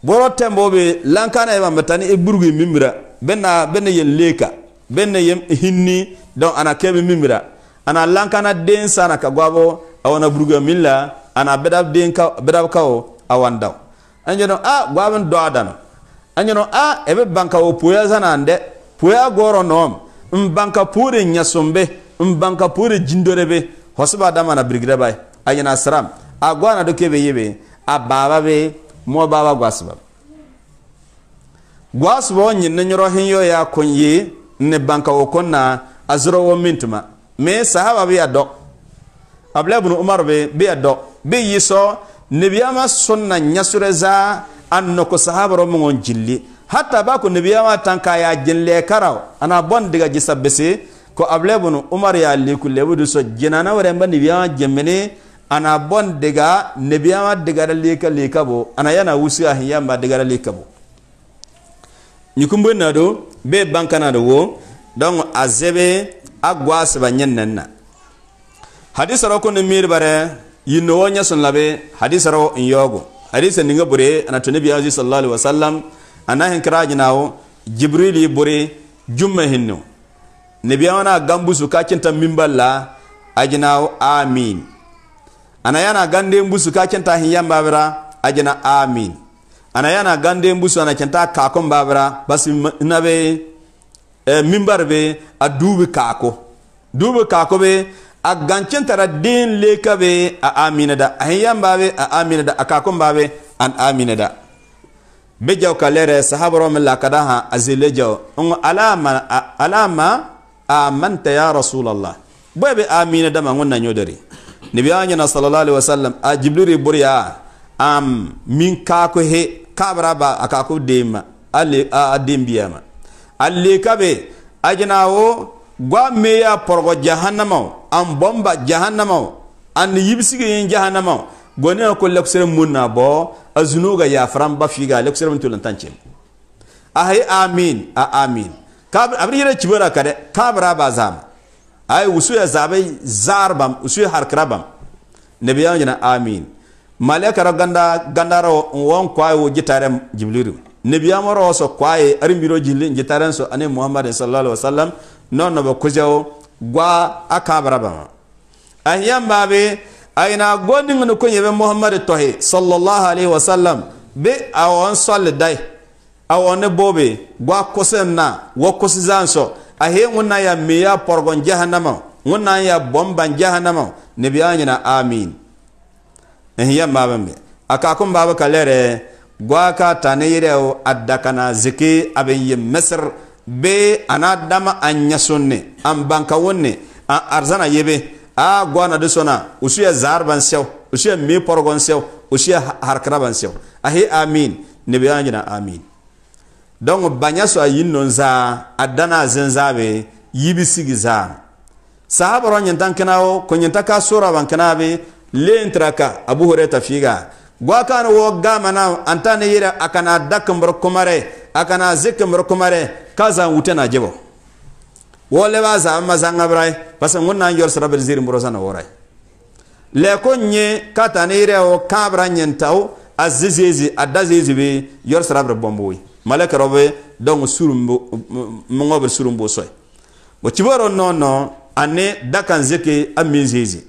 boro tembo be lankana e bambatani e burgi mimira bena bena yen leka bena yen hinni don ana kebe mimira ana lankana den sana ka gwabo awana burga milla ana bedab den ka bedab kawo awandaw anjeno a ah, gwaben do adano anjeno a ah, ebe banka wo puya zanande puya goro nom mbanka pure nyasombe mbanka pure jindorebe hosba dama na birgida bay ayina sram agwana do kebe yebe a baba be mo baba gwasba gwasbo nyin nyoro hin yo ya kun yi ne banka wo konna azro wo mintuma me sahaba bi ado abla ibn umar be bi ado bi yiso nabiyama sunna nyasureza anno ko sahaba ro mon jilli hatta ba ko nabiyama tanka ya jinle karaw ana bon diga ji ko abla ibn umar ya liku lebudu so jinana wore mba nabiyama jemmene ana bon diga nabiyama diga leka leka bo ana yana wusi ahiya diga leka bo ñukumbo na do be bankana do wo donc a zebe a gwasba ñen na hadisa ro ko ne mir bare yinno wo ñason labe hadisa ro in yogo hadisa ninga bure ana to nabi aziz sallallahu alaihi wasallam ana hen krajinawo jibril yi bure jumma hinno nabi ana gambusu ka cinta mimballa ajinawo amin ana yana gande mbusu ka cinta hin yambabira ajina amin ana yana gande mbusu ana kenta kako mbabra basi be e, mimbar be a dubi kako dubi kako be a gancen tara den leka be a amina da a hinyan babe a amina da a kakon babe an amina da be jau ka lere sahabaro min lakada ha a zile jau on alama alama manta ya rasulallah bai be amina da ma wannan yodari nabi anya sallallahu alaihi wasallam a jibril buriya am min kako he kabra ba akaku dema dem ale a dem biyama kabe ajna wo gwa meya porgo jahannama an bomba jahannama an yibsige yin jahannama gone ko leksere munna bo azunuga ya fram ba figa leksere mun tulan tanche ahay amin a amin kabra abri yere chibara kare kabra ba zam ay wusu ya zabe zarbam usu harkrabam krabam nabiyana amin malaikara ganda gandaro won kwaye wo jitare jibrilu nebiya maro so kwaye arimbiro jilin jitaren so ane muhammad sallallahu alaihi wasallam non no kujawo gwa akabara ba ahyam babe aina godin no kunye be muhammad tohi sallallahu alaihi wasallam be awon sol dai awon bobe gwa kosen na wo kosizan so ahe nguna ya meya porgon jahannama nguna ya bomban jahannama nebiya nyina amin n ya maaba me a ka kun baaba ka lɛrɛ gwa ziki a bɛ yi be a n'a dama a banka wun a arzana yebe a gwa na de sɔnna u su yɛ zaar ban mi pɔrɔgɔn sɛw u su yɛ harkira amin ne bɛ amin donc ba ɲɛ yin non zaa a da n'a zin zaa bɛ yi len traka abu hureta figa gwakana wo gamana antane yira akana dakambro komare akana zikambro komare kaza utena jebo wo leba mazanga brai pasa ngonna yor sarabel ziri mbrosa na le ko nye kata kabra nyentao azizezi adazezi be yor sarabel bomboi malaka robe donc surumbo mongobel surumbo soy bo tiboro nono ane dakan zeke aminzezi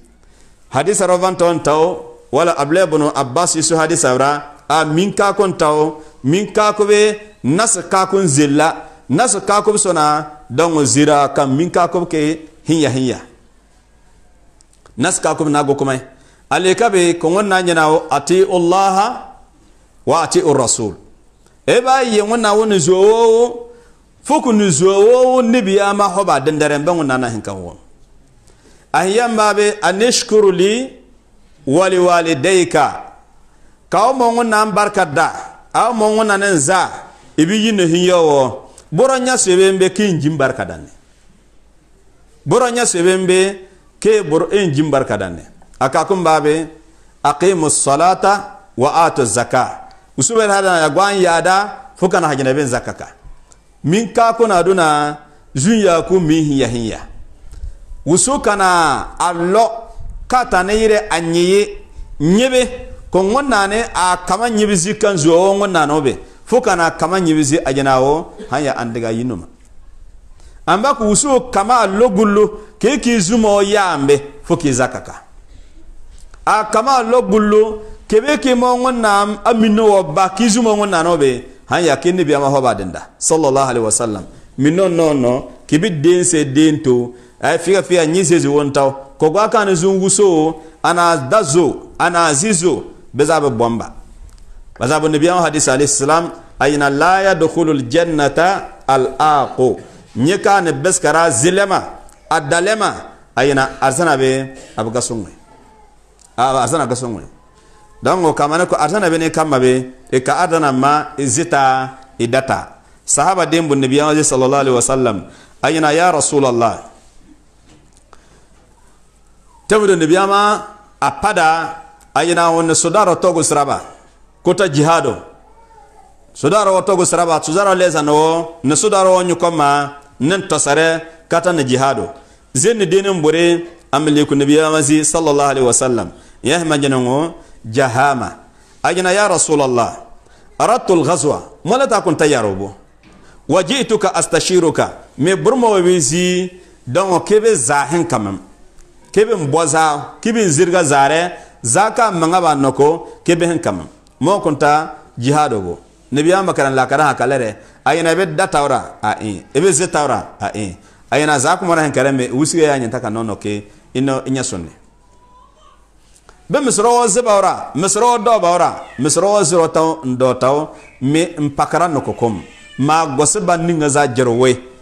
hadisa rovan ton taw wala abla bono abbas su hadisa ra a min ka kon min ka ko be nas ka kon zilla nas ka ko don zira kan min ka ke hinya hinya nas ka ko na go kuma ale ka be ko wonna nyana o allah wa o rasul e ba yi wonna woni zo ko ni zo nibiya ma hoba dandaren bɛ wonna na kan wona ahiyambaɓe anishkuru li wali walidayka kaw mongu nan barka da aw mongu na za ibi yine hinyowo buro nya sebembe ki injin barka danne buro nya sebembe ke buro injin barka danne aka kun babe aqimu salata wa atu zaka usubel hada ya gwan yada fukan hajina ben zakaka min ka kuna duna zun ya ku min hiya hiya wusu kana a lɔ ka ta ne yire a nyiye nyibe ko ŋunnaani a kama nyibi zi kan zuwa wo ŋunnaani o be fo kana kama nyibi a jana wo han ya an diga yinu ma an ba ko wusu kama a lɔ gullu k'e k'i zuma o yaam be fo k'i zaka ka a kama a lɔ gullu kebe k'i ma ŋunnaam a minna o ba k'i zuma o ŋunnaani o be han ya k'i ni bi a ma hɔ ba dinda sallallahu alaihi wa sallam minna o nɔ nɔ k'i bi den se den to. ay fika figa nyi zezi wontaw ko gwa kan zungu so ana dazo ana azizo bezabe bomba nabi an hadis alayhi salam ayna la yadkhulu al jannata al aqu nyi ne beskara zilema adalema ayna arsana be abga sungwe aba arsana ga sungwe dan go kamana ko arsana be ne kamma be e ka adana ma izita idata sahaba dembu an sallallahu alaihi wasallam ayna ya rasulullah tawdo ndibiyama a pada ayina wonne sodaro togo sraba kota jihado sodaro togo sraba sodaro lesano wo ne sodaro wo nyukoma nin tosare kata ne jihado zenni denin bure amliku ndibiyama zi sallallahu alaihi wasallam yahma janango jahama ayina ya rasulallah aradtu alghazwa malata kun tayarubu wajituka astashiruka me burmo wizi don kebe zahin kamam kebe mboza bɔza kibi zirga zare zaka manga ba noko kebe hin mo konta jihado go bo nebiya la kara ha kalere ayina be da tawra a e ebe ze tawra a e ayina za kuma ran me usiga ya nyanta ka nono ke ino inya sunne be misro ze baura misro do baura misro zero taw ndo taw me mpakara noko kom ma gosiba ninga za jerowe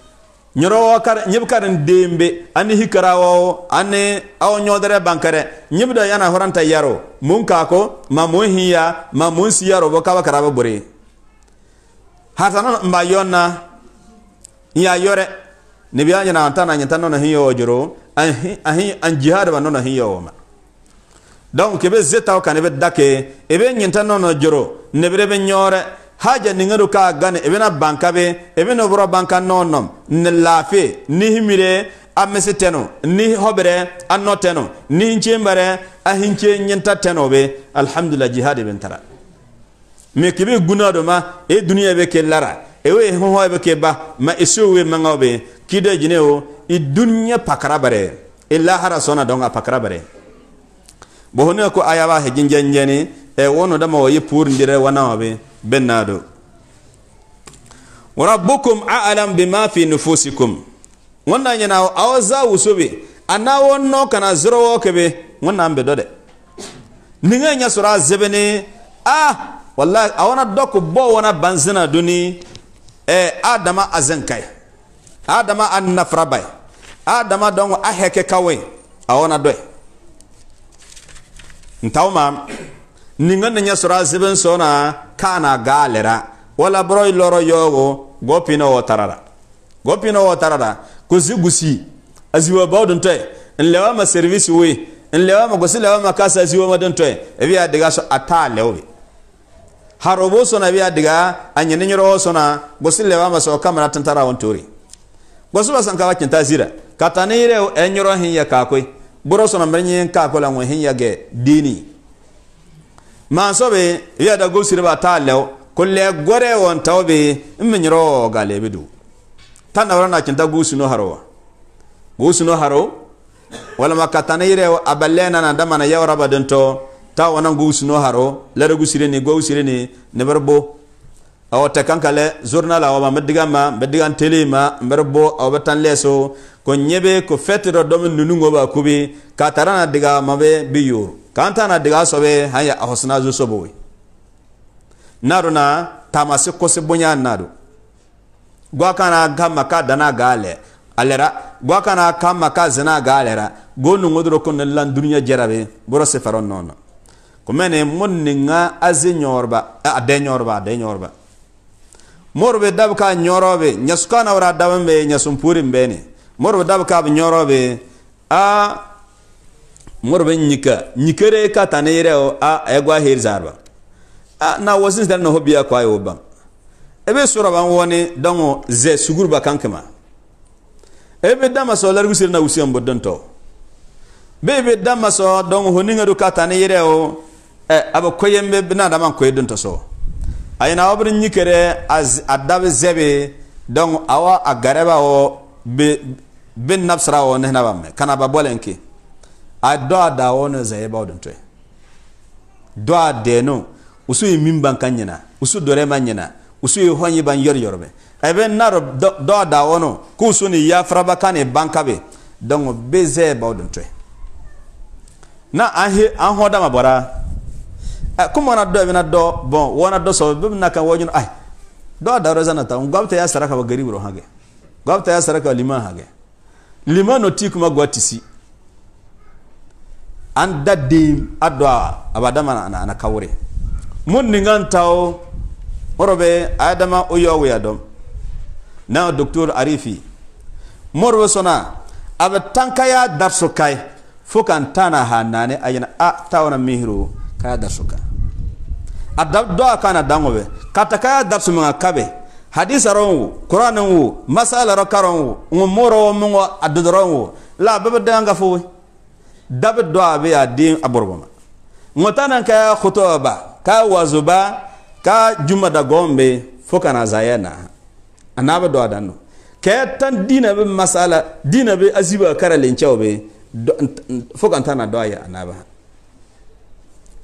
nyoro kar nyib karan dembe ani hikarawo ani aw nyodere bankare nyibda yana horanta yaro mun kako ma mun hiya ma mun siyaro bo kawa karaba bore hatana mba yonna ya yore ne biya yana antana nyanta no hiyo joro ahi ahi an jihad ba no hiyo ma donc be zeta o kanebe dake ebe nyanta no joro ne bere be nyore haja ningero ka gane bena banka be ebena bro banka nonom ne lafe ni himire ameseteno ni hobere anoteno ni nchembare ahinche nyenta teno be alhamdulillah jihad ben tara me kibe guna do ma e duniya be ke lara e we ho be ke ba ma isu we mangobe kide jine o i dunya pakara bare illa e hara sona donga pakara bare bo ko ayaba he jinjenjeni e wono dama o ye pour ndire wana be bennaaɗo wa rabbukum a'lam bima fi nufusikum wonna ñanawo awo zawu soɓe anna wonno kana zorowo keɓe wonnan ɓe ɗoɗe niŋe ña sora zebene a wallahi a wona dokko bo wona banzina duni e adama a zenkay adama a nafrabai, bay adama dongo a heke kawe a wona doye ntawma ninga na nyasura sibin sona kana galera wala boroi loro yogo gopina wo gopina wo tarara gusi aziwa bawdun toy in ma service we in ma gusi lewa ma kasa aziwa ma dun toy ebiya so ata lewe harobo sona biya diga anyene nyoro sona gusi lewa ma so kamera tantara won gusi basan kawa kinta zira katanire enyoro hin ya boro sona mrenye kakoi la won ge dini mansobe ya da gosire ba talew kolle gore won tawbe minyro gale bidu tan awra na kinta gusino haro gusino haro wala makatane ire abalena na dama na yawra badento ta wana gusino haro lere gusire ni gusire ni neberbo awo te kankale journal awo ma mediga ma mediga tele ma mberbo awo betan leso ko nyebe ko fetiro domin nunungo ba kubi katarana diga mabe biyoro kanta na diga sobe haya ahosna ya zu sobo ye n'a do na taamasi kosi bonya na do gwa kana ka dana gale alera alɛra gwa kama ka zina ga alɛra go nungo doro ko ne lan duniya jɛrabe boro se faron nɔnɔ kumene mun ni ŋa aze a dɛ nyɔrɔba a dɛ nyɔrɔba moro be dabu wara dabambe nyasumpuri mbene morbe dabka nyorobe a morbe nyika nyikere ka tanire o a egwa hirzarba a na wasin dan no hobiya kwa yo ba ebe sura ban woni dango ze sugur ba kankema ebe dama so lar gusir na usiyan bodon to bebe dama so dango honinga du ka tanire o e aba koyembe bina dama koy don to so ayna obri nyikere az adab zebe dango awa agareba o be bin nabsra o nehna bamme kana ba bolenki adọada ọnụ za ọ dị ntụ no usu yi nyina usu ma nyina usu yi ban yɔri yɔri bɛ ebe naro dɔada ọnụ usu ni ya faraba ka ni bɛ dɔnku bɛ na an he an bɔra ɛ dɔ bɛna dɔ sɔrɔ na ta nga bɛ taa ya sara ka bɔ gari nga bɛ ya sara ka liman liman ti kuma gɔ ti si. an daddim addu'a abadama na ana kawre mun ningan taw morobe adama o yowiya dom na docteur arifi morbe sona aɓe tankaya darso kay fo tana ha nane ayana a tawana mihiro kaya darso ka a do kana dangoɓe kata kaya darso mega kaɓe hadisa ron wo qur'an masala ro karon moro wo mugo la bebe deganga fowe dabi dɔ a bɛ a den a bɔrɔbɔ ma ta na ka khutuba ka wazuba ka juma da gɔn bɛ fo kana zaya na a n'a bɛ do a dan kɛ tan diina bɛ masala diina bɛ aziba karalen cɛw bɛ fo kan ta na dɔ a ye a n'a ba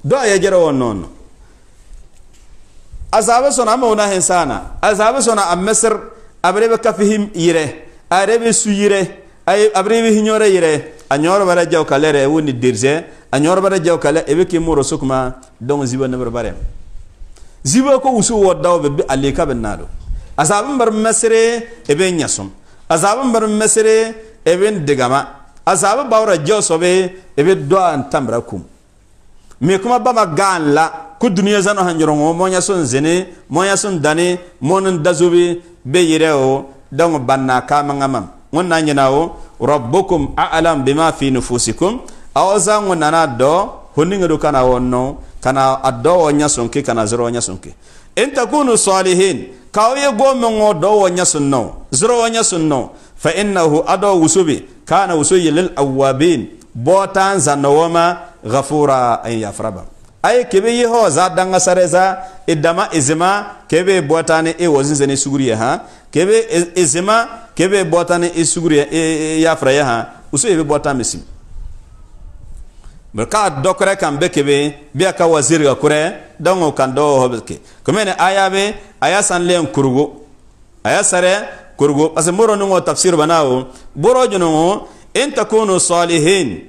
dɔ a ye jɛrɛ wa nɔɔnɔ azaabe sɔnna a ma o na hin saana azaabe sɔnna a mɛsɛr a bɛ kafi yɛrɛ a yɛrɛ bɛ su yɛrɛ a bɛ hinɛ yɛrɛ a ñorbara jaw kalere wuni dirse a ñorbara jaw kale ebe ki muro sukma don ziba nabar bare ziba ko usu wo daw be ali ka ben azabun bar masre ebe nyasum azabun bar masre ebe digama azabun bawra jaw sobe ebe do an tambra kum me kuma bama gan la ku duniya zano hanjorongo monya son zene monya son dane monon dazubi be yire don banna kama ngamam ونانينا ربكم أعلم بما في نفوسكم أوزان ونانا دو هنين دو كانا ونو كانا أدو ونيا سنكي كانا زرو ونيا سنكي إن تكونوا صالحين كاو يغو من دو ونيا سنو زرو ونيا سنو فإنه أدو وسوبي كان وسوي للأوابين بوتان زنوما غفورا أن يفربا ay kebe ye za danga sareza idama izima kebe botane e wozin ne ha kebe izima kebe botane e suguri ya fraya ha usu ebe bota misim ka dokore kan be kebe biya ka wazir ga kure dango kan do hobke kumene aya be aya san len kurgo aya sare kurgo parce moro no tafsir banawo boro juno in takunu salihin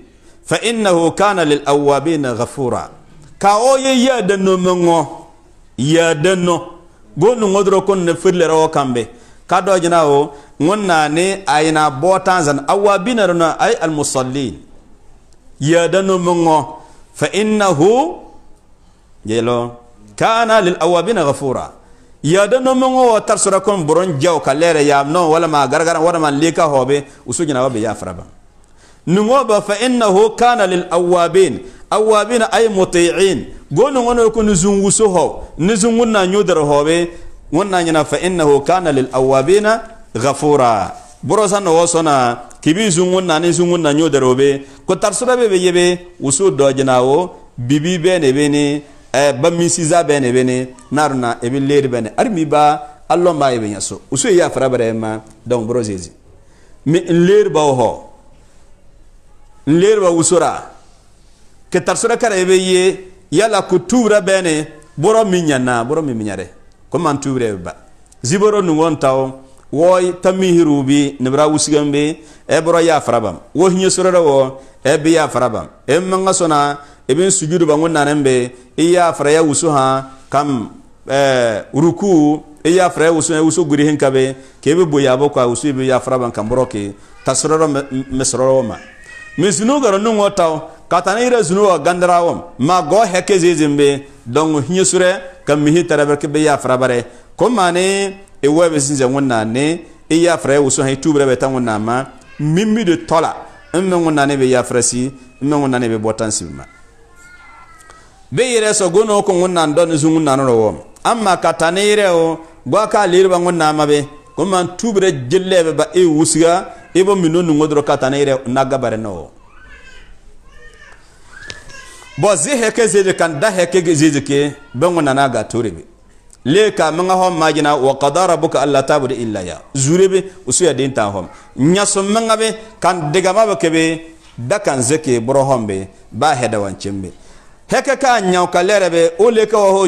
fa innahu kana lil awabin ghafura ka o ye yadano mengo yadano gonu ngodro kon ne firlere o kambe ka do jina o ngonna ne ayina botan zan awabina rona ay al musallin yadano mengo fa innahu yelo kana lil awabina ghafura yadano mengo tarsura kon boron jaw ka lere yamno wala ma gargara wala man lika hobe usujina yaa ya faraba ningoba fa innahu kana lil awabin awabin ay muti'in gono ngono ko nizungu so ho nizungu na nyudar hobe wonna nyina fa innahu kana lil awabina ghafura borosa no wosona kibi zungu na ni zungu na nyudar hobe ko tarsura be yebe usu dojina wo bibi be ne be ni eh, ba misiza be ne be ni naruna e be leri be ne armi ba allon ba e be nyaso usu ya fara ma donc borosezi mi leri ba ho n wusura wusora kɩ tar sora ka ra y be ye yala kʋ tuubra bɛne bʋrɔ mi yãna bʋrɔ man tuubrɛ ba ziboro nungo n woy ta bi ni bra e bɔrɔ yaa fara wo hinyɛ sora wo e bi yaa fara e manga sõna e bin sujudu ba wẽnnaanẽ be ya wusu sã kam ruku e yaa fara ya wusu eh, guri sẽn ka be ka wusu y be yaa kam bɔrɔ ke ta sora me mi zunu garo nu ŋo taw katana ira zunu wa gandarawom ma go heke zizimbe donc hinyo sure kam mihi tarabar ke ya farabare ko mane e webe sinze wonna ne e ya fare wusu hay tubre be tan wonna ma mimmi de tolaemme wonna ne be ya farasiemme wonna ne be botan sibma be yere so gono ko wonna don zungu nanoro wom amma katana ire o gwa ka lirba wonna ma be ko man tubre jelle be ba e wusiga ibo mino nungo doro katana ire nagabare no bo zi heke zede kan da heke zede ke bango nana ga torebe manga hom majina wa qadara buka alla tabudu illa ya zurebe usuya den ta hom nyaso manga be kan diga ma be be da kan zeke boro hombe ba heda wancembe heke ka nyaw ka lerebe o le ka ho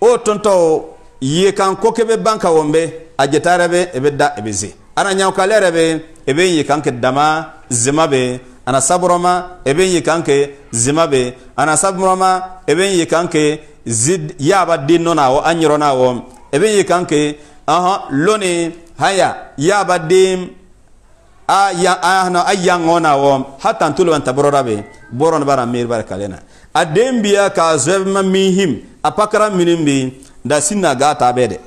o tonto ye kan kokebe banka wombe ajetarebe ebe da ebe ze ana nyaw ka lerebe ebe yi kanke dama zimabe ana sabroma ebe yi kanke zimabe ana sabroma ebe yi kanke zid yaba dinno na o anyro na o ebe yi kanke aha loni haya yaba dim a ya ahna ayango na wo hatta tulu an be boron bara mir bar kalena adem biya ka zebma mihim apakara minimbi da sinna gata bede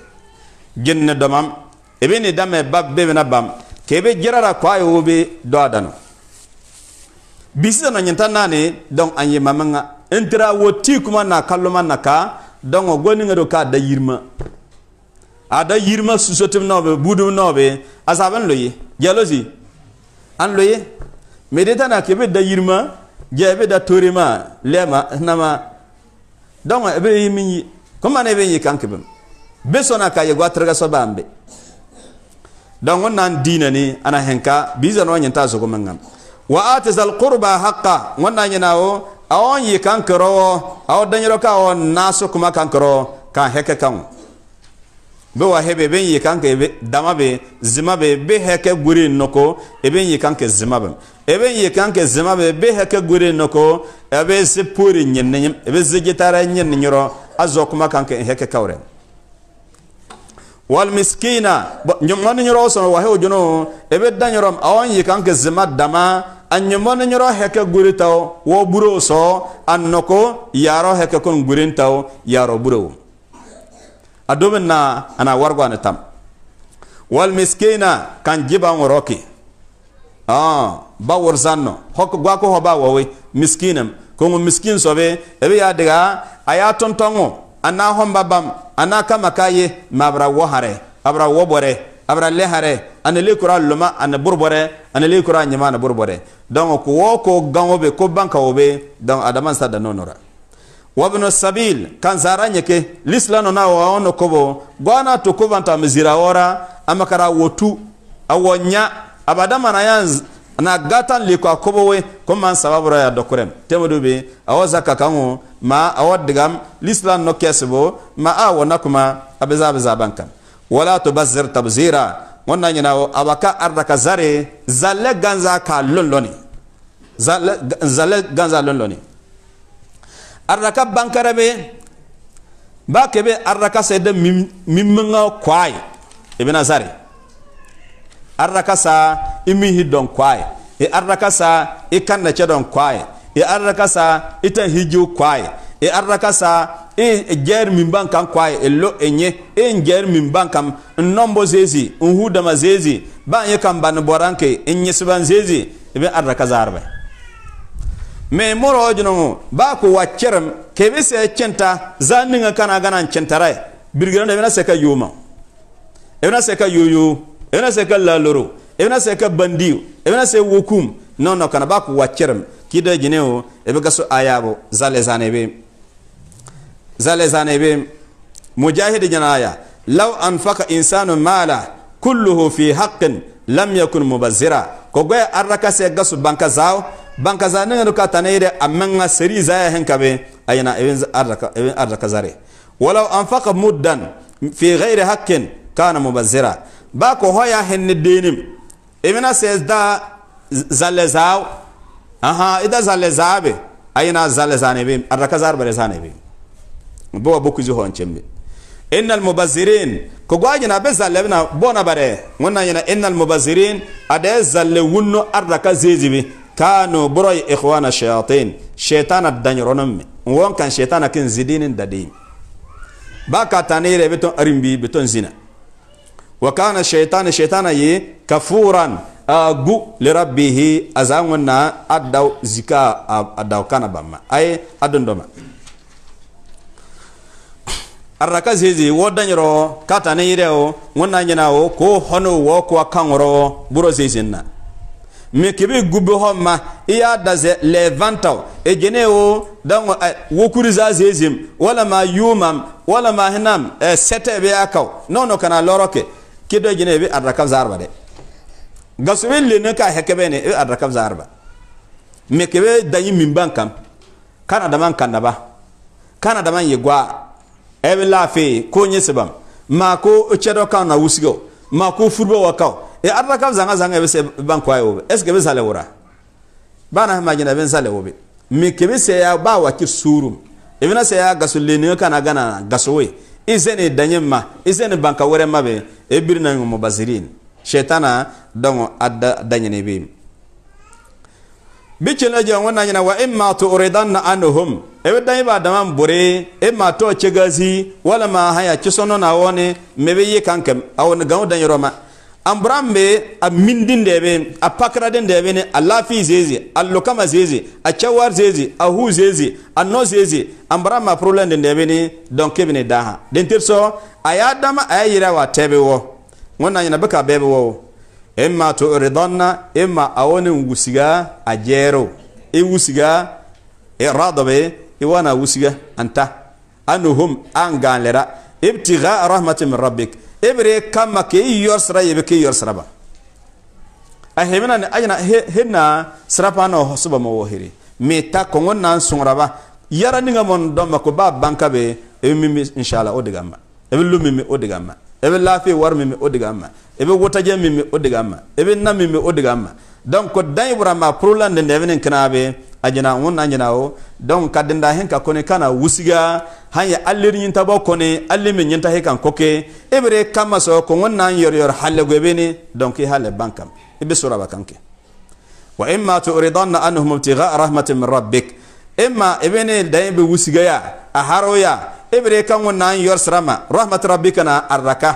genne domam ebe ne dame bab bebe na bam kebe jirara kwaye dano doadano bisisano ñinta nani donc an ye mamanga intira wo ti kuma na kalluma na ka donc goninga do ka da yirma a da yirma susotim nobe budum nobe asaban loye jealousy an loye medeta na kebe da yirma jebe da torima lema nama donc ebe yimin yi kuma ne be yi kankebem na ka ye gwatraga sobambe donc wannan dina ne ana henka biza no nyanta zogo mangan wa atizal qurba haqqa wannan yana wo awon yi kankaro aw danyaro ka on naso kuma kankaro kan heke kan be wa hebe ben yi kanke be dama be zima be be heke guri noko e ben yi kanke zima be e ben yi kanke zima be be heke guri noko e be se puri nyen nyen e be ze nyen nyoro azo kanke heke kawre wal miskina nyomon nyoro so wa he jono ebe danyorom awon yi kan ke zima dama an nyomon nyoro heke guritaw wo buro so annoko yaro heke kon gurintaw yaro buro adomen na ana wargo anatam wal miskina kan jiba ngoroki ah ba worzanno hok gwa ko hoba wawe miskinam ko miskin sobe ebe ya diga aya tontongo ana hombabam ana kama kaye mabra wohare abra wobore abra lehare ana lekura loma ana burbore ana lekura nyama ana burbore donc ko wo gangobe ko banka wobe donc adaman sada nonora wabno sabil kan zara nyeke lislano na waono kobo gwana to kovanta mzira amakara wotu awonya abadama na yanz na gatan liko akobowe koman sababura ya dokurem temodu be awo zaka kanwo ma awo digam lislan no kesbo ma awo na kuma abeza abeza banka wala to tubazzir tabzira wannan yana abaka ardaka zare zale ganza ka lonloni zale zale ganza lonloni ardaka bankara be ba kebe ardaka sai da mimminga kwai ibina zare ardaka sa imi hidon kwaye e arda kasa e kanna chedon kwaye e arda kasa ita hiju kwaye e arda kasa e jer min ban kan kwaye e lo enye e jer min ban kam nombo zezi unhu dama zezi ban ye kan ban boranke enye siban zezi be arda kasa me moro junumu ba ku waccerem kebe se centa zaninga kana ganan centare birgiranda e bena se ka yuma ebena se ka yoyo ebena se ka laloro e bena se ka bandiyo e bena se wokum non kana ba ku wacerem kida jineo e be ayabo zale zane be zale zane be mujahid janaya law anfaqa insanu mala kulluhu fi haqqin lam yakun mubazzira ko go arraka se gaso banka zaw banka za ne ka tanere amanga seri zaya hen kabe ayna e arraka e arraka zare walau anfaqa muddan fi ghairi haqqin kana mubazzira ba ko hoya hen denim e bena sesda zalezaw aha ida zalezabe aina zalezanebe arakazar barezanebe bo boku ju honchembe innal mubazirin ko gwajina be zalebna bona bare wannan yana innal mubazirin ade zalle wunno arraka zezibi kanu buray ikhwana shayatin shaytana danyronum won kan shaytana kin zidinin dadi ba ka tanire beton arimbi beton zina wakana shaitani shaitana ye kafuran agu lirabbihi azan wannan addaw zika addaw kana bamma ay adon doma [clears throat] arraka zeze wodan yoro kata ne yireo wannan yana wo ko hono wo ko kanworo buro zezen na me kebe gube homa iya daze le vantaw e gene wo dan wokuri za zezem wala ma yumam wala ma hinam e sete be akaw nono kana loroke kedo jene be adraka zarba de gasbe le ne ka hekebe ne e adraka zarba me kebe dayi min bankam kana da man daman ba kana da man yegwa ebe lafe ko nye sebam ma ko e chedo ka na wusigo ma ko furbo wakaw e adraka zanga zanga e be se banko ayo est ce que be sale wora bana ma jina ben sale wobe me kebe se ya ba wa ki surum ibna e se ya gasul le ne kana gana gasowe izeni danye ma izeni banka wɛrɛ ma bɛ e biri na ŋun mubazirin shetana dɔn a da danyene bɛ bi cɛlɛ jɛ ŋo na ɲɛna wa e ma to o redan na an hom e bɛ danye b'a dama bore e ma to cɛgazi walama haya cisɔnɔ na wɔni mɛ bɛ ye kan kɛm awɔ ni gawo danyɔrɔ ma an buran be a mindin da yabe a pakradin da yabe ne a lafi zeze a lokama zeze a cewar zeze a hu zeze a no zeze an buran ma problem din da yabe ne don kebe ne den din tirso a ya dama a ya yira wa tebe wo wannan yana baka bebe wo imma to ridanna imma a wani wusiga a jero i e wusiga i e radabe i e wana wusiga anta anuhum an galera ibtigha rahmatin min rabbik e bere kama ke yor sara yebe ke yor sara ba a hebna ni ajna hebna sara pa na hosuba mo wohiri me ta nan sungra ba yara ninga mon domba ko ba banka be e mimi inshallah o diga ma e lu mimi o diga ma e be lafi war mimi o diga ma e be wotaje mimi o diga ma e be na mimi o diga ma donc ko dan ibrahima prolan de nevenen knabe ajana won ajana o donc ka denda hen ka kone kana wusiga hanya allir yin tabo kone allimi yin ta hekan koke ibere kama so ko won nan yor yor halle gobe ne donc e halle bankam ibe e sura bakanke wa imma tu'ridanna anhum ibtigha rahmatin min rabbik imma ibene dai e be wusiga ya a haroya ibere kan won nan yor srama rahmat rabbika na arraka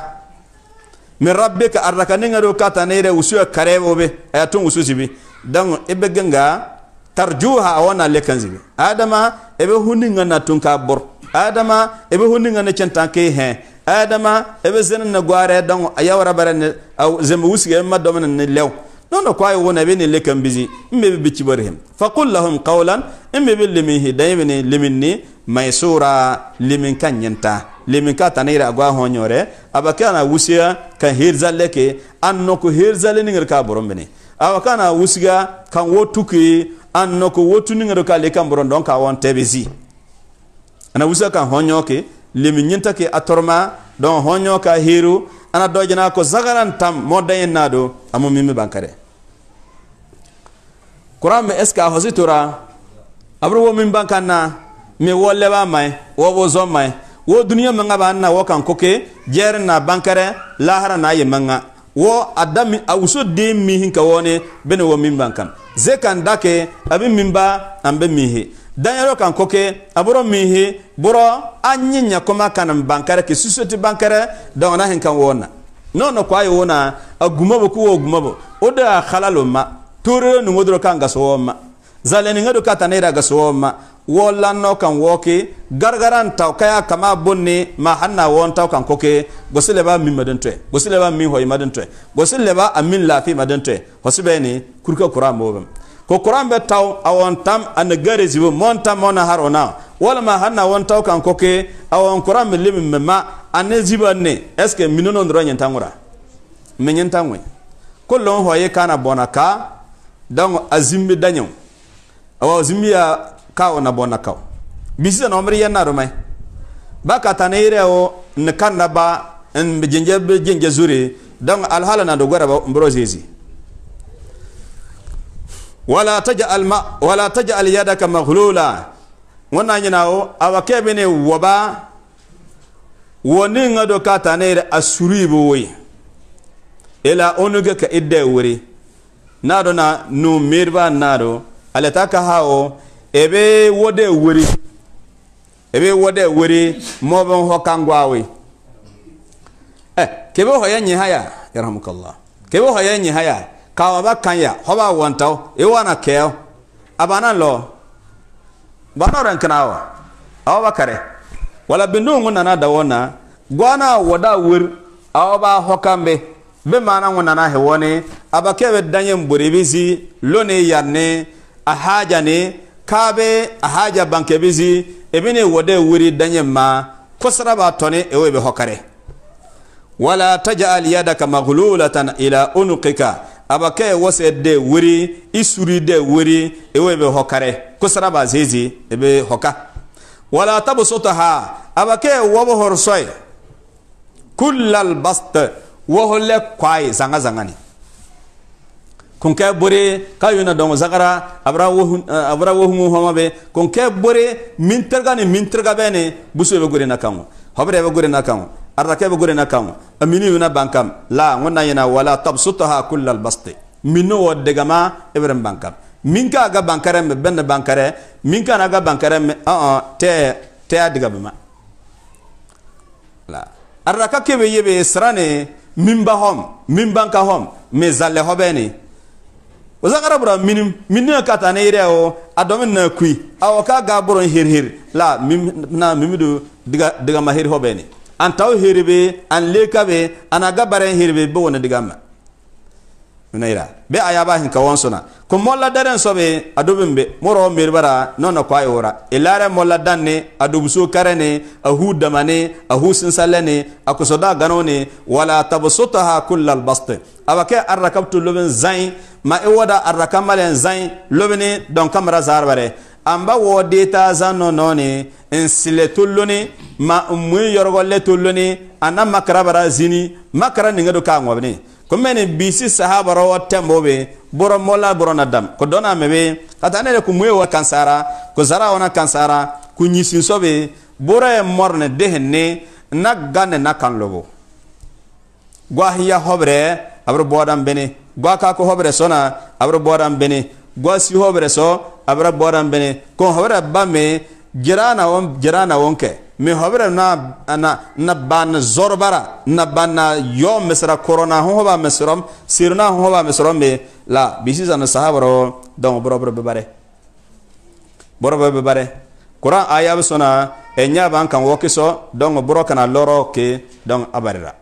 min rabbika arraka ninga do kata ne re usuya kare obe ayatun ususibi donc ibe ganga tarjuha awana le kanzibe adama ebe huninga na tunka bor adama ebe huninga na chantanke he adama ebe zena na gware don ayawara barane aw zema wusige ma domana ne lew nono ko ay wona be ne le kambizi mbe be bici barhim faqul lahum qawlan imbe be limihi daymene liminni maysura limin kanyanta limin ka tanira agwa honyore abakana wusiya kan hirzaleke anno ko hirzaleningar borombene awakana wusiga kan wotuki anno ko wotuninŋeɗo ka le kam boron don ka won tebesi ana wusa kan honyo ke lemi ñinta ke a torma don honyo ka heru ana dojana ko zagaran tam mo dayen naɗo amo mimmi bankare kuran mi est ce que tora abro wo min bankan na mi wo mai may wo ɓo zon may wo duniya manga ɓa na wo kan koke jerin na bankare lahara na ye manga wo adami awuso den mihi hin ka wone bene wo min ban kam ze kan dake abi min ba an be min he danyaro kan koke aboro min he boro anyi nya koma kan bankare ke susoti bankare don na hin kan wona nono kwa yo wona agumabo ku wo gumabo oda khalalo ma torero nungodro kan gaso ma zaleni ngado kata naira gaso ma wolanno kan woke gargaran taw kaya kama bonne ma hanna won taw kan koke gosile ba min madan to gosile ba min hoy madan to gosile ba amin lafi madan to hosibe ni kurka qur'an mo ko qur'an be taw awon tam an garezi bo mon tam mona harona wala ma hanna won taw kan koke awon qur'an lim mema ane zibanne est ce minono ndro nyen tangura men nyen tangwe kollon hoye kana bonaka donc azimbe danyo awa azimbe ya kaw na bonna kaw bisisa na omri yenna rumai baka tanire o nkanna ba jinje jinje zuri donc alhala na dogora ba mbrozezi wala taj'al ma wala taj'al yadaka maghlula ngona nyina o awakebene woba woni nga do ka tanire asuribu wi ila onuga ka idde wuri nado na nu mirba nado alata ka hawo ebe wode wuri ebe wode wuri mobe eh, ho kangwawe eh kebe ho yenye haya yarhamukallah kebe ho yenye haya ka wa ba kanya ho ba wonta e wana keo abana lo bana ran kanawa aw ba kare wala bindu nguna na dawona gwana wada wuri aw ba ho kambe be mana nguna na hewone abakebe danye mburibizi lone yanne ahaja ne kaabe haja banke bisi ibini e wode wuri danye ma kosraba tone ewo be hokare wala tajal yadaka maghlulatan ila unuqika abake wose de wuri isuri de wuri ewo be hokare kosraba zizi ebe hoka wala tabsutaha abake wobo horsoy kullal bast wohle kwai zanga zangani zanga konke bore ka yuna dongo zakara abra wohun eh, abra wohun homa min terga ne min terga be busu e be gore na kanwo hobre e be gore na kanwo arda ke e be gore na amini yuna bankam la ngona yana wala tabsutaha kullal basti minno wodegama ibrahim bankam min ka ga bankare me bende bankare min na ga bankare me ah, ah, a te ma la ka ke be yebe srane min ba hom min banka hom me zalle hobeni wazakara bura minim minni ka ta ne ire o adomin na kui awo ka ga boron hir hir la mim na mimidu diga diga hir hobeni an taw hirbe an lekabe ana gabaren hirbe bo wona diga ma naira be aya ba hin kawon sona ko molla daren sobe adobin be moro mer bara nono ko ayora ilare e molla danne adubuso karene ahu damane ahu sinsalene akusoda ganone wala tabsutaha kullal bast abake arrakabtu lobin zain ma iwada e arrakamalen zain lobini don kamara zarbare amba wo deta zanno noni nsile tolloni ma mu yorgolle tolloni ana makara bara zini makara ninga do ka ngobni ko meni bisi sahaba wo tembo be boro mola boro na dam ko dona mebe kata ne ko muye wo kansara ko zara wona kansara ko nyisin sobe boro e morne dehne na gane na kan lobo gwa hiya hobre abro bodam bene gwa ka ko hobre sona abro bodam bene gwa si hobre so abro bodam bene ko hobre bamme jirana won jirana wonke mi hobere na na na ban zorbara na ban yo misra corona ho hoba misrom sirna ho hoba misrom be la bisi zan sahabaro don borobro be bare borobro be bare quran aya be sona e nya ban kan wokiso don boro kana loro ke don abarira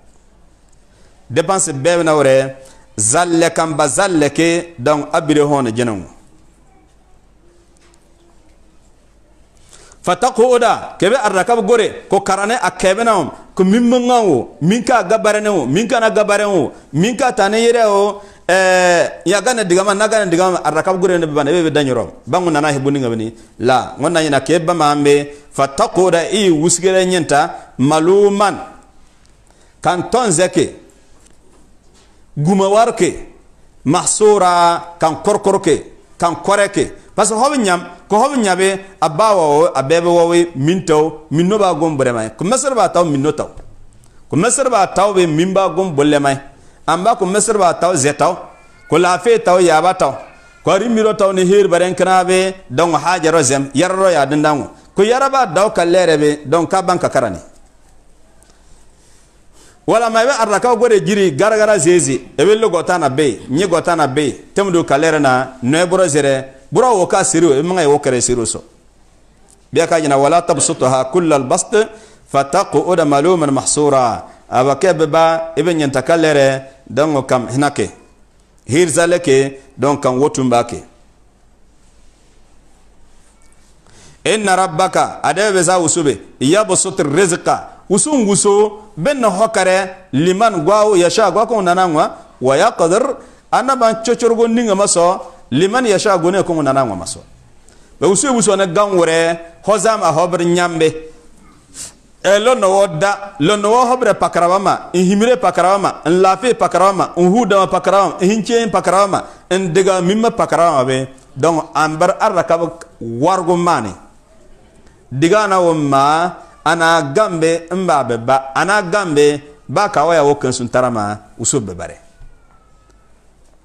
dépense bebe na wore zalle kan ba zalle ke don abire hono jenangu fataquda kebe arrakab gore ko karane akebena ko mimmanga o minka gabarene o minka na gabaren o minka tane yere o eh ya gana digama na gana digama arrakab gore ne bana be danyoro bangu nana hebuni ngabani la ngonna nyina keba mambe fataquda i wusgere nyenta maluman kan zeke guma warke mahsura kan korkorke kan koreke parce que hobe nyam ko hobe nyabe abawa wo abebe wo we minto minno ba gom brema ko mesere ba taw minno taw ko mesere ba taw be mimba gom bolle mai amba ko mesere ba taw zetaw ko lafe taw ya ba taw ko rimiro taw ne her baren kana don hajaro zem yarro ya dindango ko yaraba daw kallere be don ka banka karani wala ma ibe arrakaw jiri garagara zeze ebe lo be nyi gotana be temdo kalere na noy zere bura wo ka siri e manga wo kare siri so biya ka jina wala tabsutha kull al bast fataqud maluman mahsura abake baba ibn yantakallere dango kam hinake hir zalake don kan wotum bake inna rabbaka adebe za usube yabsut rizqa usun guso ben na hokare liman gwawo yasha gwakon nanangwa wa yaqdir anaban chochorgo ninga maso liman yasha gone ko nana ngwa maso be usu e usu ne ganwore hozam a hobr nyambe e lo no woda lo no wo hobre pakrawama ihimire pakrawama nlafe pakrawama nhuda pakrawama hinche pakrawama ndiga mimma pakrawama be don ambar araka wargo mane diga na wamma ana gambe mbabe ba ana gambe ba kawaya wo kansun tarama usu bebare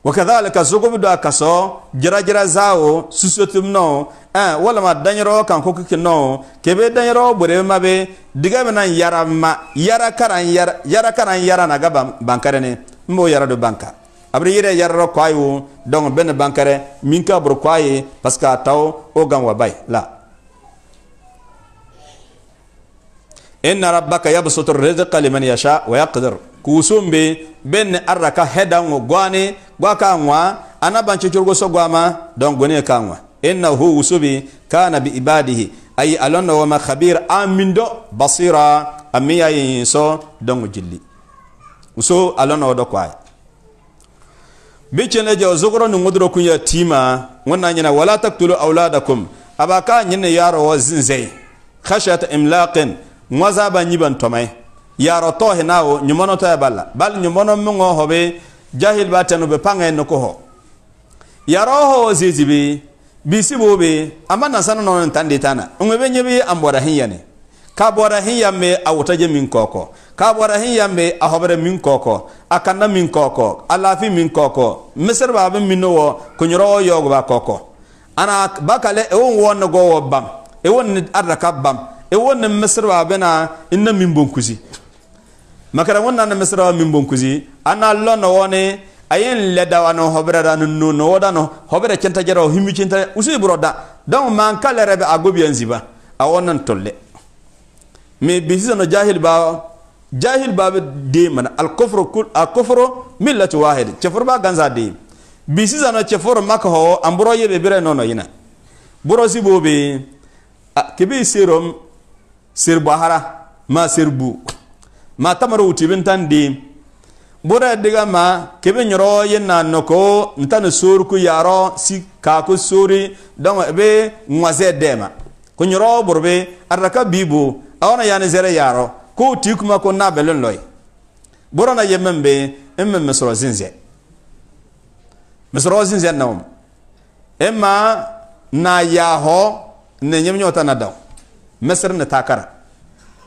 wakadhalika zogobu do a kaso jirajira zawo susotum no eh, walama danyɔrɔ kan ko kiki no kebe danyɔrɔ bure ma diga mina yara ma yara karan yara yara karan yara na gaba ban, bankare ne n b'o yara do banka abri yɛrɛ yara ro ayi don ben bankare min ka boro kɔ parce que a taw o gan wa bayi la inna rabbaka yabsutu rizqa liman yasha wa yaqdir kusumbe benne araka heda ngo gwane gwa kanwa anabanche churgo so gwama don gone kanwa innahu usubi kana bi ibadihi ay alonna wa khabir amindo basira amiya yinso don jilli uso alonna odo kwai bicene je zugro ni ngudro kunya tima wannan yana wala taktulu auladakum abaka nyine yaro wa zinzai khashata imlaqin Maza ban yiban tomai yaro tohe nawo nyumono toya balla bal nyumono mungo hobe jahil batenu be pangen no koho yaro ho zizibi bisi bobe amma na sanu non tande tana ngwe be nyebi ambora hinyane ka bora hinya me awutaje min koko ka bora hinya me ahobere min koko akanna min koko alafi min koko misir babe min no wo kunyoro yogo ba koko ana bakale e won won go wo bam e won arda bam e won misir babe na inna min makara na mesrã min bõn kuzi a na n lɔnɔ wɔ ne a wa no hɔbrɛ da no no no wɔda no hɔbrɛ kyɛnta gyɛra himi kyɛnta usi burɔ da donc man ka lɛrɛ bɛ a gobi an ziba a wɔ tolle mi bisi no jahil ba jahil ba de man al kufru kul al kufru millatu wahid chefur ba ganza de bisi no chefur makho an burɔ ye be bere no no yina burɔ si bo be kebe serom sir bahara ma sirbu ma tamaro utibin tan di bura diga ma kibin yoro na noko ntani sori ku yaro si kaku sori don be ngwaze dema ku yoro burbe araka bibu awana yani zere yaro ko ti kuma ko na belin loy bura na yemen be immin misro zinze misro zinze nawum imma na yaho ne nyem nyota na daw misr ne takara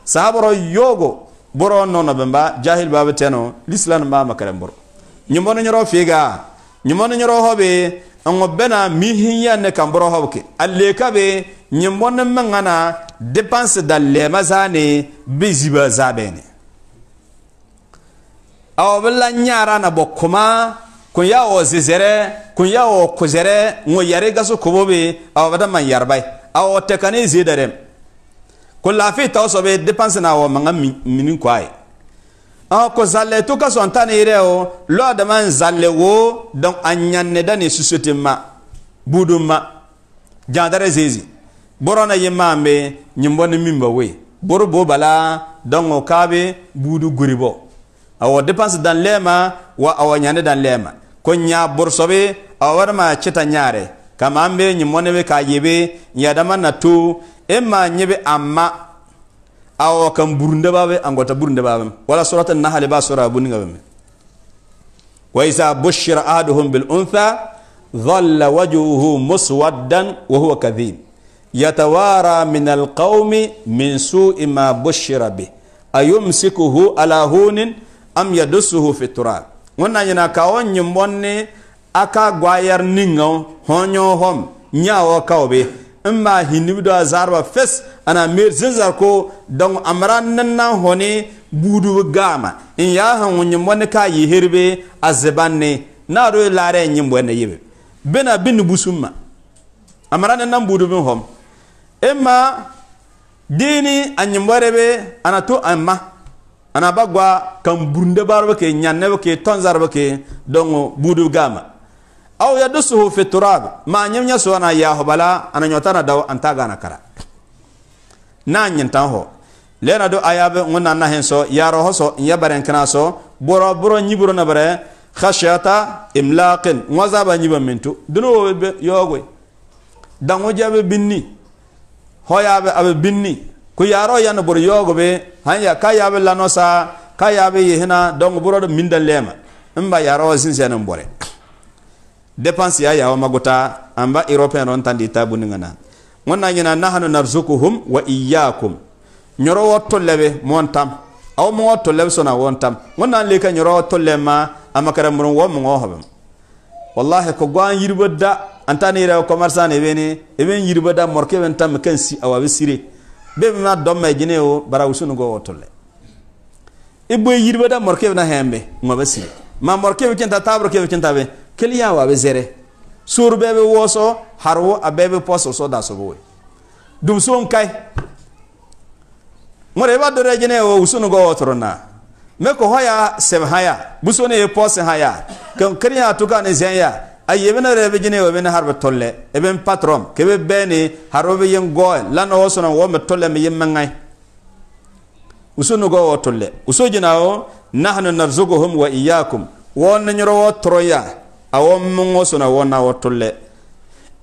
saboro yogo boro no na bamba jahil baba teno lislan ma makaram boro nyimono nyoro figa nyimono nyoro hobe ngo bena mi hinya ne kan boro hobe alle ka be mangana dépense dalle mazane biziba zabene aw bella nyara na bokuma kun ya o zizere kun ya o kuzere ngo yare gaso kobobe aw bada man yarbai aw tekane zidarem ko lafi ta so be dépense na wo manga mini kwai an ko zalle to ka son tan ire o lo da man zalle wo don anyan ne da ne société ma budum ma jandare zezi borona yimma me nyimbo ni mimba we boro bo bala don o kabe budu guribo awo dépense dan lema wa awo nyane dan lema ko nya borsobe awar ma cita nyare kama ambe nyimone be ka yebe nyadama na to e nyebe amma awa kan burunde babe angota burunde babe wala surata nahl ba sura buninga babe wa iza bushira ahaduhum bil untha dhalla wajhuhu muswaddan wa huwa kadhib yatawara min alqaumi min su'i ma bushira bih ayumsikuhu ala hunin am yadussuhu fi turab wonna yana kawo nyimbonne aka gwayar ningo honyo hom nyawo kawbe n maa a zaarba fes ana meer zezar ko don amra nan nan hone buudubu gaama n yaa sãn wẽn yĩmbõ ne herbe a na a roe laara n yĩmbõ ne bena bɩ busumma amra nan nan buudubu n hom ema diini a yĩmbõre ana to n ana ba kan burunde barbo ke yãnnebo ke tõn ke dõngo buudubu gaama au yadusuhu fi turab ma nyamnya suwana yaho bala ananyotana daw antaga na kara na nyintan ho lena do ayabe ngona na henso yaro hoso yabaren kana so boro boro nyiburo na bare khashyata imlaqin wazaba nyiba mintu duno be yogwe dango jabe binni hoyabe abe binni ku yaro yana boro yogobe hanya kayabe lanosa k'a kayabe yihina dongo boro do mindan lema mba yaro sinsenan bore depense ya yawa magota amba européen ron tandi tabu ni ngana ngona nyina nahanu narzukuhum wa iyyakum nyoro wotto lebe montam aw mo wotto lebe sona wontam ngona leka nyoro wotto lema amakara murun wo mo ngohobam wallahi ko gwan yirbo antani ra commerçant ne beni eben yirbo morke ben tam kensi awabe sire be ma domme jine o barawsunu go wotto le ibwe yirbo morke na hembe ngobe sire ma morke be kenta tabro ke be be kiliyan wa be zere suur bee be woso haro a bee be poso so da sobo we dum son kai ngore iba dore jene wo usunu go wotoro na me ko hoya sem haya buso ne pose haya kan kiriya tuka ne zenya ayi bena rebe jene wo e bena harbe tolle e ben patron ke be bene harobe yen go lan o sono wo me tolle me yemma ngai usunu go wotole uso jina wo nahnu narzuquhum wa iyyakum won nyoro wotoro ya awo mungo sona wona wotulle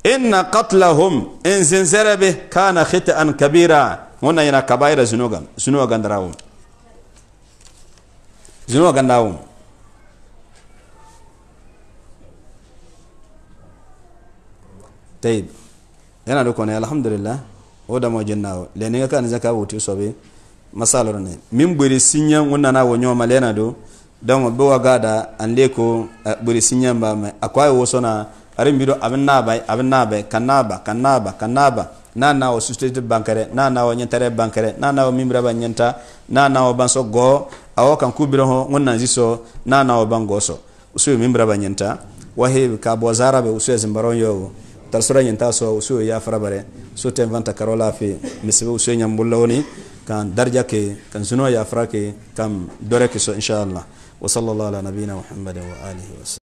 inna qatlahum in zinzerebe kana an kabira wona yana kabaira zunuga zunuga gandarawum zunuga gandarawum tayib yana da kone alhamdulillah o da mojin nawo le ne ka kan zaka wuti sobe masalo ne min buri sinya wonna na wonyo malena do donc be wa gada an le ko eh, bori sinya ba a akwai woso na arin bido abin a bai abin na bai kan na ba kan na ba kan na ba na na wa sustete bankare na na wa nyantare bankare na na wa mimra ba nyanta na na wa banso go awo kan kubiro ho ngonna ziso na na wa bangoso usu mimra ba nyanta wa ka bo zara be usu zimbaron yo tar sura nyanta so usu ya farabare so ten vanta karola fi misibe usu nyambulloni kan ke kan ya ke inshallah وصلى الله على نبينا محمد وآله وسلم